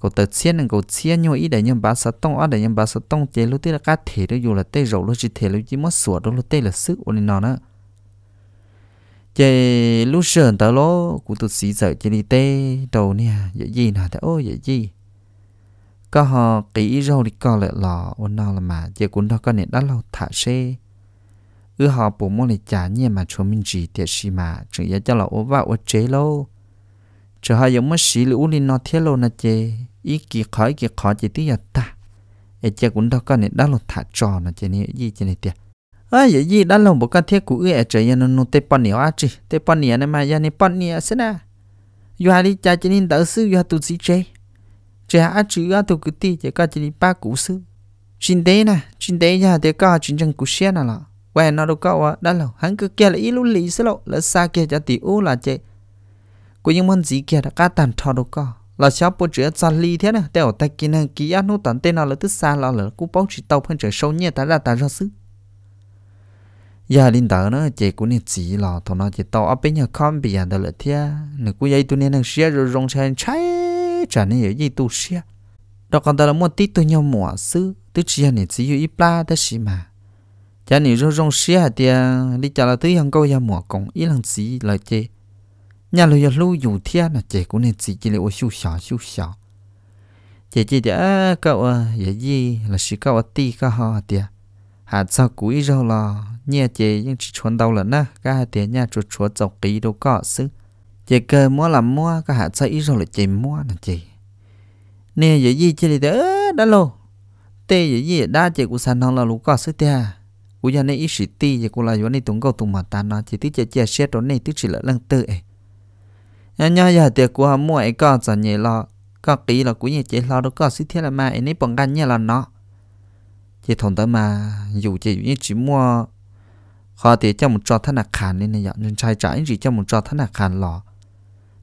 [SPEAKER 1] có tự chiến năng có chiến nhau ít để nhầm bà sát tông ở để nhầm bà sát tông chế lúc tê là cá thể đó dù là tê rậu lúc chỉ thể lúc chỉ mất sủa đó lúc tê là sức ổn nó nữa, chế lúc sờn tao lố của tụi sĩ sợ chế đi tê đầu nè dễ gì nè thế ô dễ gì có họ kỹ rau đi co lại lò ổn nào là mà chế cũng đó con này đã lâu thả xe ư họ bố mô này chả nhẹ mà cho mình gì tiệt gì mà chẳng giá cho là ố vào ố chế lâu chờ họ giống mất xí lũ lên nó thế lâu nà chê ý kỳ khói kỳ khó chỉ tí giờ ta ê chê cũng đâu có này đã lột thả trò nà chê này gì chê này tiệt ơ vậy gì đã lột bộ cái thế của ư ê trời yên nó nó tê bọn nhiều á chì tê bọn nhiều này mà yên này bọn nhiều xí nà yu hà đi chả chê nên đỡ sư yu hà tụ gì chê chê hà á chữ á tụ cứ tí chê có chê đi ba cũ sư chín đế nà chín đế nhà tê có chín chân cũ xe nà lọ quen nó đâu có à đã là hắn cứ kia là ý lúc lý sẽ lộ là xa kia cho tỷ u là chê của những món gì kia đã cá tàn thọ đâu có là cháu bố chữ cho ly thế này, để ở tay kia nè ký ăn nút tận tên nào là tức xa là lỡ cú bóng chỉ tàu phân trở sâu nhẹ ta ra ta ra sức giờ linh tớ nó chỉ cũng nên chỉ là thằng nó chỉ tàu ở bên nhà con bị ăn được là thế nè cú dây tụi nên đang xia rồi rong sen cháy chả nên gì gì tu xia đó còn tớ là muốn tít tụi nhau mỏ sư tức chỉ là chỉ yêu ít ba đó xí mà cha ni rong rong xí hạt tia đi cha là thứ hàng câu ya mỏ công ý lăng gì là chê nhà lo ya lu dù thia là chê cũng nên chỉ chỉ là ô siêu xả siêu xả chê chê tia cậu à ya gì là xí cậu à ti cả họ tia hạt sao cúi rau là nhà chê nhưng chỉ chuẩn đầu là na cả hạt tia nhà chuột chuột dọc ký đâu có xứ chê cơ mua làm mua cả hạt sao ý rau là chê mua là chê nè ya gì chê tia đã lo tê ya gì đa chê cũng sanh nó là lú có xứ tia u ya ne i shi ti ye ku la yo ni tung go tung ma ta na chi ti che che she to ne ti chi la lang te e nya nya ya te ku ha mu ai ka cha nye la ka ki la ku ye che la do ka si the la ma e ni pong gan nye la no chỉ thằng ta mà dù chỉ như chỉ mua họ thì cho một trò thân là khàn nên là nên trai trái chỉ cho một trò thân là khàn lò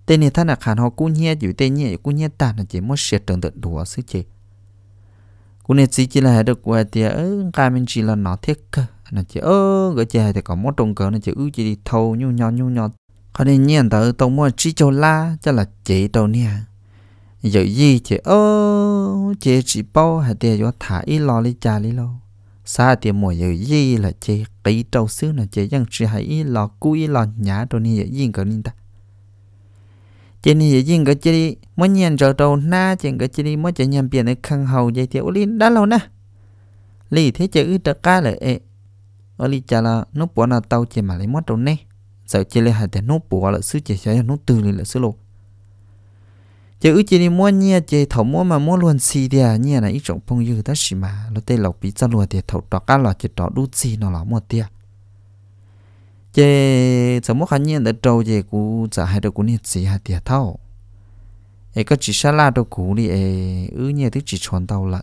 [SPEAKER 1] tên này thân là khàn họ cũng nhẹ dù tên nhẹ cũng nhẹ tàn là chỉ mua sẹt trường tự đùa sức chỉ cũng nên chỉ chỉ là được qua thì ở cái mình chỉ là nó thiết cơ nó chỉ ơ cái chơi thì có một trong cờ nó chỉ ư chỉ đi thâu nhu nhọ nhu nhọ có nên nhiên tới tông mua chỉ cho la cho là chỉ đâu nè giờ gì chỉ ơ chỉ chỉ bao hay thì do thả ít lo đi trà đi lâu xa thì mùa giờ gì là chỉ kỹ trâu xứ là chỉ dân chỉ hay ít lo cú ít lo nhả đâu nè giờ gì cả nên ta chỉ này riêng cái chỉ mỗi nhận trở đầu na chỉ cái chỉ mỗi chỉ nhận biển ở khăn hậu vậy thì uli đã lâu nè lì thế chữ trở ca là ê uli chả là nút bỏ nào tàu chỉ mà lấy mất đầu nè giờ chỉ lấy hai cái nút bỏ là sứ chỉ sẽ nút từ là sứ lộ chỉ ư chỉ đi mua nhia chỉ thầu mua mà mua luôn xì thì à nhia là ít trọng phong dư ta xì mà nó tên lộc bị ra luôn thì thầu trọ cá là chỉ trọ đút xì nó là mua tiền chế sớm một khán nhiên đã trâu về cú trả hai đầu cú nhiệt chỉ hai tiệt thao ấy có chỉ sa la đầu cú đi ấy ứ nhẹ tức chỉ chọn tàu là,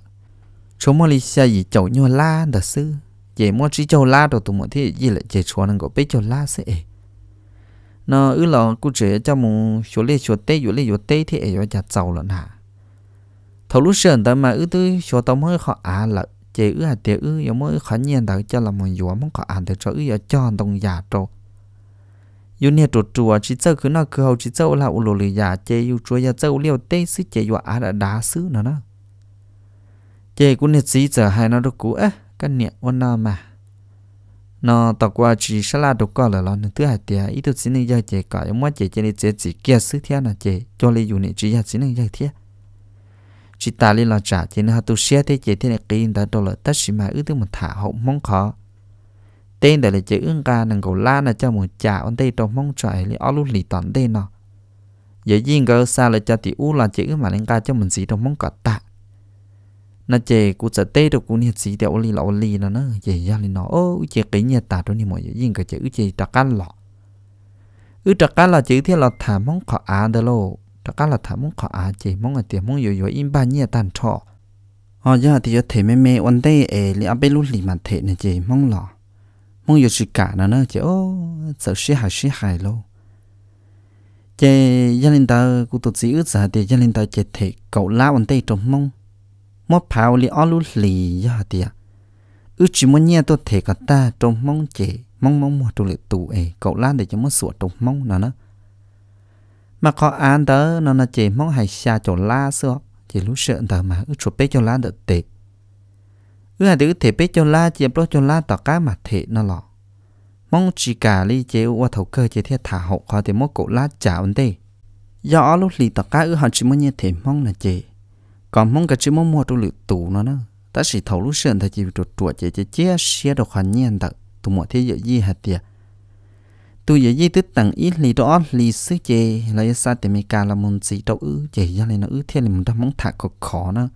[SPEAKER 1] chúng mà đi xa gì chậu nhau la đã sư chế mua chỉ chậu la đầu tụi mọi thế gì lại chế chọn năng có biết chậu la sẽ nó ứ lọ cú chế cho mù số lê số tê số lê số tê thì ấy cho chặt tàu lận hả thầu lúc sườn tới mà ứ tư số tông hơi khó á lận chế ư à tiêu, ư yếu mỗi khó nhiên đạo cho là một yếu mong có ăn được cho ư yếu cho đồng giả trâu yếu nè trột chùa chỉ chơi cứ nó cứ hầu chỉ chơi là u lù lì giả chế yếu chùa giả chơi liều tê sư chế yếu á đã đá sư nó nó chế cũng nè xí giờ hai nó đâu cú á cái nè ôn nó mà nó tọc qua chỉ sẽ la đồ co là lo nữa thứ hai tiền ít thứ xí này giờ chế cả yếu mỗi chế chế này chế chỉ kia sư thiên là chế cho lấy yếu nè chỉ giả xin này giờ thiên chỉ ta liên lạc trả chỉ nên tu xe thế chỉ thế này kinh đã đâu là tất xí mà ước thứ một thả hậu mong khó tên đại là chữ ương ca nằng cầu la là cho một trả ông tây trong mong trời lấy áo lúc lì tận tên nó giờ riêng cơ xa là cho tỷ u là chữ mà lên ca cho mình gì trong mong cả tạ nó chè cú sợ tê được cú nhiệt gì đéo lì lão lì nó nó chè ra lì nó ô chè cái nhiệt tạ đó ni mọi giờ riêng cái chữ ước chè đặc lọ ước đặc can là chữ thế là thả mong khó à đó lô ta cá là thảm muốn khó à chỉ mong là tiền mong yếu yếu im ba nhia tàn trọ ờ giờ thì thể mẹ mẹ vấn đề ế li abe lúc lì mà thể này chỉ mong lo mong yếu sự cả nó nó chỉ ô sợ sĩ hại sĩ hại luôn chỉ gia đình ta cũng tổ chức ước giờ thì gia đình ta chỉ thể cậu lá vấn đề trong mong mót pháo li ở lúc lì giờ thì ước chỉ muốn nhia tôi thể cả ta trong mong chỉ mong mong một trong lệ tụ ấy cậu lá để cho mất sủa trong mong nó nó mà có ăn đó nó là chỉ mong hay xa chỗ la xưa chỉ lúc sợ đó mà ước chụp bé cho la được tệ ước hạt ước thể bé cho la chỉ bro cho la tỏ cá mà thể nó lọ mong chỉ cả ly chế qua thầu cơ chế thiết thả hậu khó thì mốt cổ la chả ổn đề do lúc lì tỏ cá ước họ chỉ muốn như thể mong là chế còn mong cả chỉ mong mua đồ lựu tủ nó nữa ta chỉ thầu lúc sợ thì chỉ chuột chuột chế chế chia xe đồ khoản nhiên đó tụ mọi thế giới gì hạt tiệt tu ye ye tức tặng ít li đó li sư chê là ye sa tìm cả là môn gì đâu ư chê ya lên nó ư thiên lên đó mong thạc có khó nữa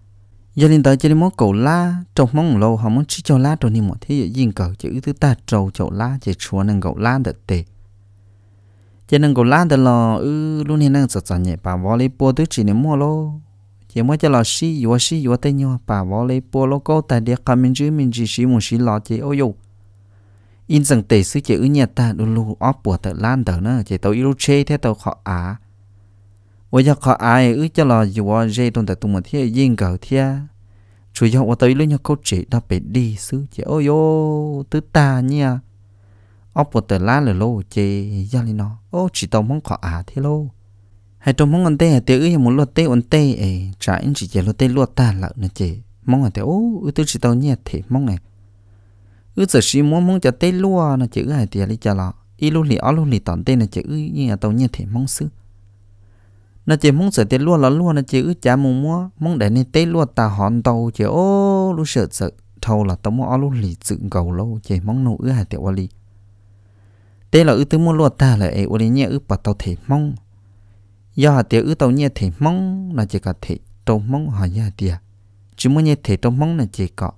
[SPEAKER 1] giờ lên tới chơi món cổ la trong món lâu họ món chỉ cho la rồi niệm một thế giới riêng cờ chữ thứ ta trầu chậu la chỉ chúa năng cậu la được tệ chỉ năng cậu la được lò ư luôn hiện năng sạch nhẹ bà võ lấy bùa tới chỉ niệm mua lô chỉ mua cho lò xí yếu xí yếu tay nhau bà võ lấy bùa lô câu tại địa cả mình chứ mình chỉ xí một xí la chỉ ô yêu in rằng tệ sư chế ư nhà ta đu lu óp bùa tờ lan tờ nó chế tàu yêu chê thế tàu khó á ôi giờ khó ai ư cho lò dù ở dê tôn tờ tùng mà thế yên gạo thế chủ yếu ở tàu yêu nhà câu chế đã bị đi sư chế ôi ô tứ ta nha óp bùa tờ lan là lô chế giờ lên nó ô chỉ tàu mong khó á thế lô hay trong mong ăn tê hay tê ư muốn luật tê ăn tê ấy trái chỉ chế luật tê luật ta lợn nó chế mong ăn tê ô ư tứ chỉ tàu nhẹ thế mong này ư giờ xí muốn mong cho tê lúa nó chữ hải tiền đi cho lọ y lu lì ó lu lì tòn tê nó chữ như là tàu như thế mong sư nó chỉ mong sợ tê lúa là lúa nó chữ chả muốn mua muốn để nên tê lúa ta hòn tàu chỉ ô lu sợ sợ thâu là tao mua ó lu lì dự cầu lâu chỉ mong nô ư hải tiền qua lì tê là ư tứ mua lúa ta là ấy qua lì nhẹ ư bắt tàu thể mong do hải tiền ư tàu nhẹ thể mong là chỉ cả thể tàu mong hỏi nhà tiền chỉ muốn nhẹ thể tàu mong là chỉ có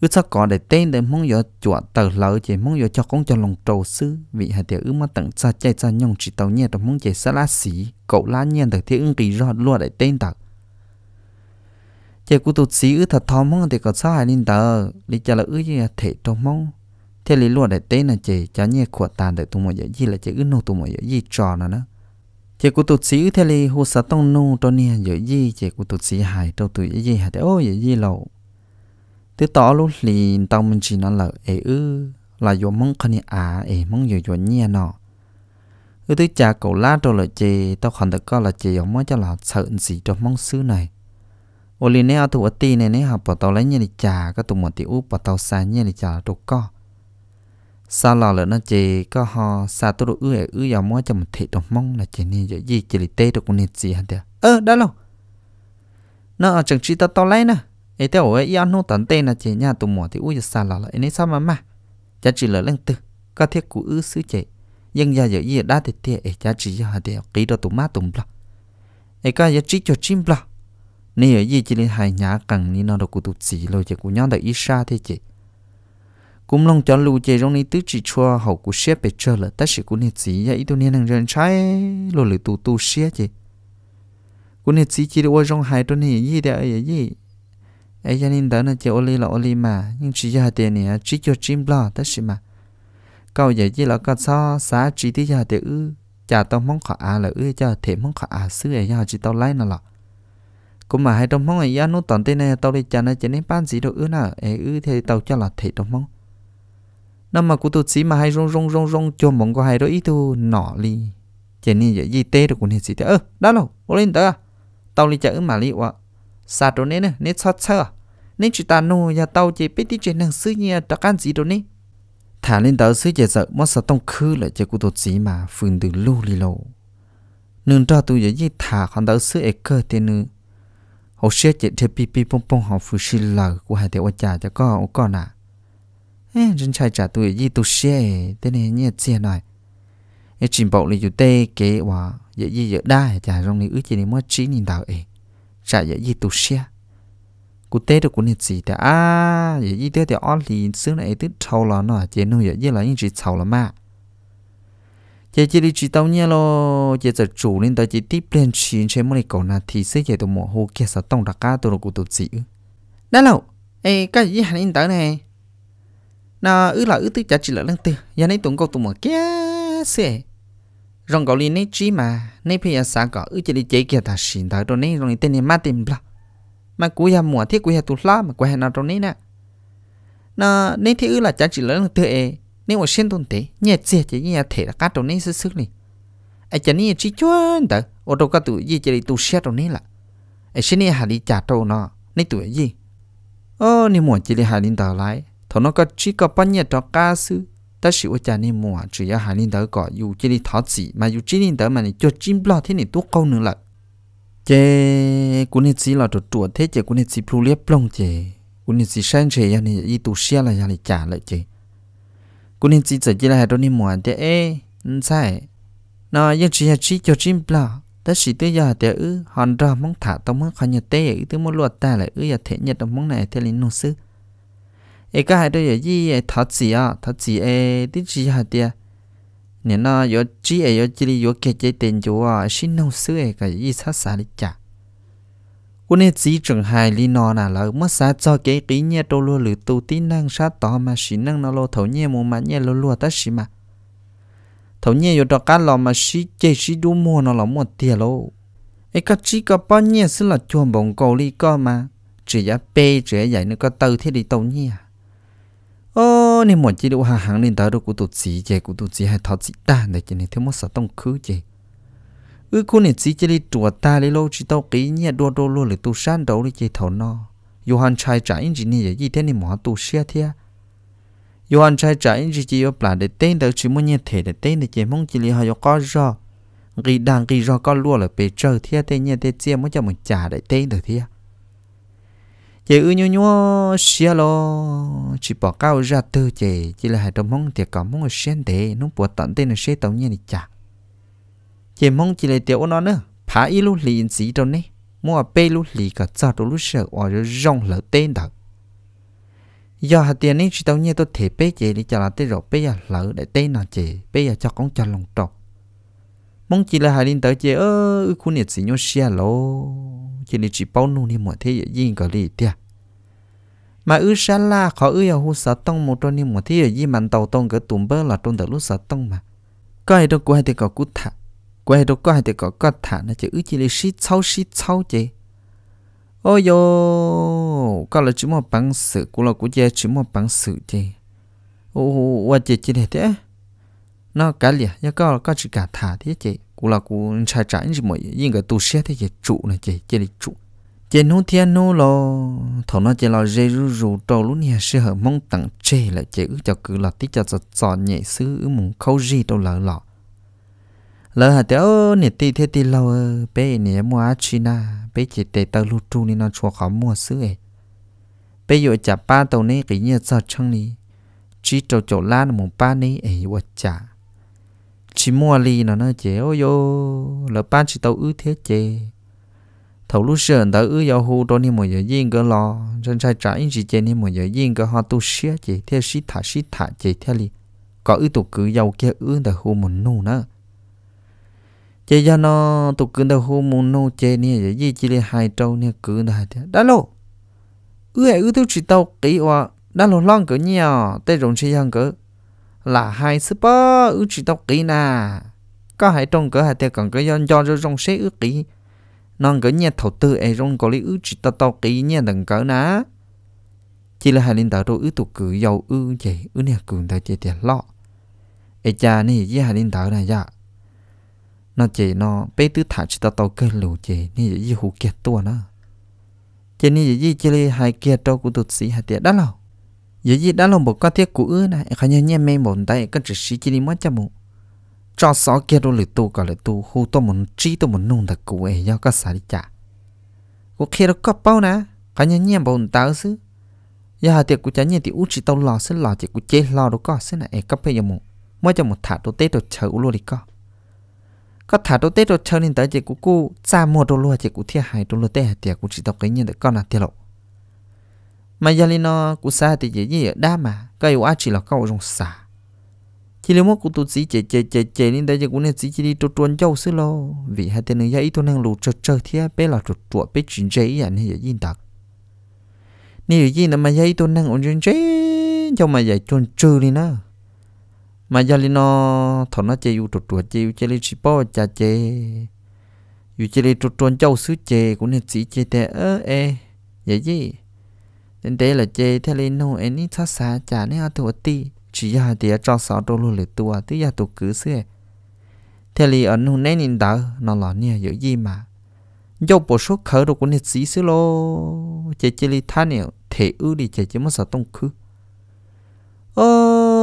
[SPEAKER 1] ư sao có để tên để mong giờ chuột tờ lỡ chỉ mong giờ cho con cho lòng trầu sư vì hạt tiểu ư mà tận xa chạy xa nhông chỉ tàu nhẹ trong mong chạy xa lá xỉ cậu lá nhẹ từ thiên ưng kỳ rọt luôn để tên tạc chạy của tụt xí ư thật thò mong thì có sao hai linh tờ lý chả là ư gì thể trong mong thế lý luôn để tên là chỉ cho nhẹ của tàn để tụi mọi giờ gì là chỉ ư nô tụi mọi giờ gì trò nữa nữa chị của tụt xí thế lý hồ sa tông nô cho nè giờ gì chị của tụt xí hài đâu tụi gì hạt ô giờ gì lâu từ tỏ lúc lì tao mình chỉ nói là ế ư là do mong khăn à ế mong dù do nhẹ nọ ư từ cha cổ la cho là chê tao khẳng được có là chê ông mới cho là sợ gì cho mong xứ này ô lì nè tụ ở tì này nè học bảo tao lấy nhẹ đi cha các tụ một tí úp bảo tao xa nhẹ đi cha đồ co xa lò lỡ nó chê có ho xa tụ đồ ư ế ư dòng mới cho một thị đồ mong là chê nè dễ gì chê lì tê đồ con nè gì hả tìa ơ đã lâu nó ở ờ, chẳng chi tao tao lấy nè ấy theo ấy ăn nô tận tên là chế nhà tụi mỏ thì ui xa là lại nên sao mà mà cha chỉ là lên từ có thiết cụ ư sứ chế nhưng giờ giờ gì đã thì thiệt ấy cha chỉ giờ thì kỹ đồ tụi má tụi bla ấy cái giờ chỉ cho chim bla nên ở gì chỉ là hai nhà cần nên nó đâu cụ tụt xì rồi chế cụ nhau đại ít xa thế chế cũng long cho lưu chế trong này tứ chỉ cho hậu cụ xếp bề chờ là tất sự cụ nhiệt sĩ vậy tôi nên hàng rèn trái rồi lử tụ tụ xếp chế cụ nhiệt sĩ chỉ là trong hai tuần này gì đấy gì ấy cho nên đó là chỉ oli là oli mà nhưng chỉ cho tiền này chỉ cho chim lo tất gì mà câu vậy chỉ là có so xá chỉ tí cho tiền ư chả tao mong khả à là ư cho thể mong khả à xứ ấy cho chỉ tao lấy nó là cũng mà hai trong mong ấy nó toàn tên này tao đi chả nó chỉ nên bán gì đâu ư nào ấy ư thì tao cho là thể trong mong nó mà cụ tụt xí mà hai rong rong rong rong cho mong có hai đôi ít tu nọ li chỉ nên vậy gì tê được cũng hết gì thế ơ đó rồi oli tới tao đi ư mà li quá sa đồ nè nè cho chơ nè chỉ ta nu nhà tàu chỉ biết đi chuyện năng sư nhà đặc can gì đồ nè thả lên tàu sư chỉ sợ mất sợ tông khư lại chỉ cụ tổ gì mà phun từ lô lì lô nương cho tôi giờ gì thả con tàu sư ấy cơ tiền nữa họ sẽ chỉ theo pi pi pom pom họ phụ sư lờ của hai tiểu cha cho con con à ê chân chạy trả tôi gì tôi sẽ thế này nhẹ xe này ê chìm bộ lại chủ tê kế hòa vậy gì dễ đa trả rong này ước gì này mất trí nhìn tàu ấy chả dễ gì tu xe cú tê được cú nít gì ta? à dễ gì tê thì ở lì xưa này tức thâu là nó chỉ nuôi dễ gì là những chỉ thâu là mà chỉ chỉ đi chỉ tao nhé lo chỉ giờ chủ nên tao chỉ tiếp lên chuyện chơi món còn là thì sẽ chỉ tụi mồ hôi kia sao tông đặc cá tụi nó cú tụt gì đó lâu ê cái gì hành in tớ này nó ứ là ứ tứ chả chỉ là lăng tư giờ này tụi câu tụi mồ kia sẽ rong gạo li nấy chi mà bây giờ à sáng gạo ư chỉ đi chế kia ta xin tới rồi nấy rồi tên này mát tìm bla mà cú ya mùa thiết cú ya tụt la mà cú ya nào rồi nấy nè nó nấy thì ư là chả chỉ lớn thứ e nấy mà sinh tồn thế, nhẹ chia chỉ nhẹ thể là cắt rồi nấy sức sức này ai chả nấy chỉ chuyên tới ô tô các tụi gì chỉ đi tụt xe rồi nấy là ai xin nấy hà đi trả trâu nó nấy tụi gì ô nấy mùa chỉ đi hà đi tàu lại thằng nó có chỉ có bao nhiêu trò ca sư ở 但是我讲你莫只要喊你得个有这里桃子嘛，有这里得嘛，你就进不了天你多高能了。这古你只了就做 thế mua chỉ có hai linh linh mà mà nó cho chim tu câu nữa lại, chế chế chế chế, chế, chỉ chỉ chỉ chỉ là là đồ thế này đi trả tới giờ thì ư hòn ra mong thả tao mong khai nhật tê ư tới mong luật ta lại ư giờ thế nhật mong này thế linh nông sư cái 而家喺度有依誒塔字啊，塔字誒啲字係啲啊，你那有字誒有字里有結嘅點咗啊，先弄書誒嘅依測曬你㗎。我呢只仲係你那嗱啦，乜曬做幾幾嘢到咯，你到啲 năng sát đó mà chỉ năng nó lo thấu nhẹ mồm mà nhẹ lo lo tất gì mà thấu nhẹ 有 đó cá lo mà chỉ chỉ chỉ đủ mua nó là mua tiền lô, ấy cái chỉ có bao nhiêu sự là chuồng bồng cầu đi cơ mà chỉ là bê chỉ là vậy nó có tàu thế đi tàu nhẹ ô nên mọi chỉ đủ hàng hàng nên tao đâu cũng tổ gì chế cũng tổ gì hay thọ gì ta để cho nên thiếu một sợ tông khứ chế. ư cô này chỉ chỉ đi chùa ta đi lâu chỉ tao kỹ nhẹ đua đua luôn để tu san đầu đi chế thầu no yêu hàng trai trả anh chỉ này gì thế nên mọi tu xia thia yêu hàng trai trả anh chỉ chỉ yêu plan để tên tao chỉ muốn nhẹ thể để tên để chế mong chỉ đi hay có do ghi đàng ghi do có luôn là bề trời thia thế nhẹ thế chia mới cho mình trả để tên được thia giờ ư nhô nhô xia lo chỉ bỏ cao ra tư chỉ chỉ là hai đồng mong thì có mong xem để nó bỏ tận tên là xe tàu nhiên thì chả chỉ mong chỉ là tiểu nó nữa phá y lu lì gì đâu nè mua bê lu lì cả cho đồ lu sợ ở rong lỡ tên đó do hạt tiền này chỉ tàu nhiên tôi thể bê chỉ để cho là tên rồi bê giờ à lỡ để tên nào chỉ bê giờ à cho con cho lòng trọc mong chỉ là hai linh tới chỉ ơ khu nhiệt gì nhô xia lo chỉ nên chỉ bao nô niệm mọi thế gì cả đi tia mà ư sa la khó ư yêu hu sa tông một trong niệm mọi thế gì mà tàu tông cái tụm bơ là trong đầu lúc sa tông mà có ai đâu có ai thì có cút thả có ai đâu có ai thì có cút thả nó chỉ ư chỉ là xí sáu xí sáu chứ ôi yo có là chỉ một bằng sự của là của cha chỉ một bằng sự chứ ô ô ô chị chị này thế nó cả liền nhớ có có chỉ cả thả thế chị cú là cú sai trái gì mọi nhưng cái tu xe thì chỉ trụ này cái chỉ là trụ chỉ nô thiên nô lo thầu nó cái là dây rú rú trâu lúc nhà sẽ hở mong tặng chê là chỉ ước cho cứ là tí cho cho cho nhẹ sứ ước mùng khâu gì đâu lỡ lọ lỡ hà téo nè tí thế tí lâu ờ, bé nè mua á china bé chỉ tệ tao lu tru nên nó chua khó mua sứ ấy bé dội chả ba tàu này cái nhà cho chăng này chỉ trâu chỗ la là mùng ba này ấy vật chả chỉ mua lì nó nó chế ô yo là ba chỉ tàu ư thế chế thầu lúc xưa tàu ư yêu hù đó nên một giờ yên cơ lo chân trai trái chỉ chế nên một giờ yên cơ ho tu sửa chế thế sĩ thả sĩ thả chế thế lì có ư tụ cứ giàu kia ư tàu hù một nụ nữa chế cho nó tụ cứ tàu hù một nụ chế nè giờ gì chỉ là hai trâu nè cứ là đã lộ ư ấy ư tôi chỉ tàu kỹ hoa đã lộ lon cỡ nhiều à, tê rộng xây hàng cỡ là hai super ưu trí chỉ tóc kỹ nà có hãy trong cửa hai tiêu còn cái yon do trong xe ưu kỹ non cửa nhà thầu tư ai trong có lý ưu trí tóc tóc kỹ nhà đừng cỡ ná chỉ là hai linh tạo đồ ưu tục cử dầu ưu vậy ưu nhà cường ta chỉ tiền lọ ai cha nè với hai linh tạo này dạ nó chỉ nó bé tứ thả chỉ tóc tóc cái lù chỉ nè với hủ kiệt tua nó chỉ nè với chỉ là hai kiệt trâu của tục sĩ hai tiêu đó lâu giờ gì đã lòng bộ có thiết cũ này khá nhớ nhé mê một tay có chỉ sĩ chỉ đi mất cho mù cho sáu kia rồi lửa tu cả lửa tu hú tôi muốn trí tôi muốn nung thật cũ ấy do có xài đi trả cô kia nó có bao nè khá nhớ nhé một tao xứ giờ hà tiệc của cháu nhé thì út chỉ tao lò xứ lò chỉ của chế lò đó có xứ này cấp phải giờ một, mới cho một thả đồ tết đồ chờ luôn đi có có thả đồ tết đồ chờ nên tới chỉ của cô cha mua đồ luôn chỉ của thiên hải đồ luôn tết hà tiệc của chỉ tao cái nhiên được con là tiệc lộ mà gia linh nó cú xa thì dễ gì ở đa mà cái yêu chỉ là câu rong xả chỉ lấy mốt cú tụt sĩ chè chè chè chè nên đây giờ cú nên sĩ chỉ đi trộn trộn châu xí lo vì hai tên người ấy tôi đang lù chơi chơi thế bé là trộn trộn bé chuyển chế à nên dễ yên đặc nên giờ yên là mà ấy tôi đang ổn chuyện chế cho mà giờ trộn chơi đi nữa mà gia linh nó thằng nó chơi yêu trộn trộn chơi yêu chơi lấy chỉ bỏ chà chơi yêu chơi lấy trộn trộn châu xứ chơi cú nên sĩ chơi thế ơ ê vậy gì เดี๋ยวเจทะเลนูเอ็นนี่ทัศาจานี่อาตัวตีชียาเดียจอสอดูลุ่ตัวที่ยาตัวกือเสียทะเลอันนูเน้นินเดอนอหลอนเนี่ยอยู่ยี่มาโยกปุ๊ชุกเขาดูกุนิสีสิโลเจเจิลิท่านเนี่ยเทอือดีเจเจไม่สต้องคือเอ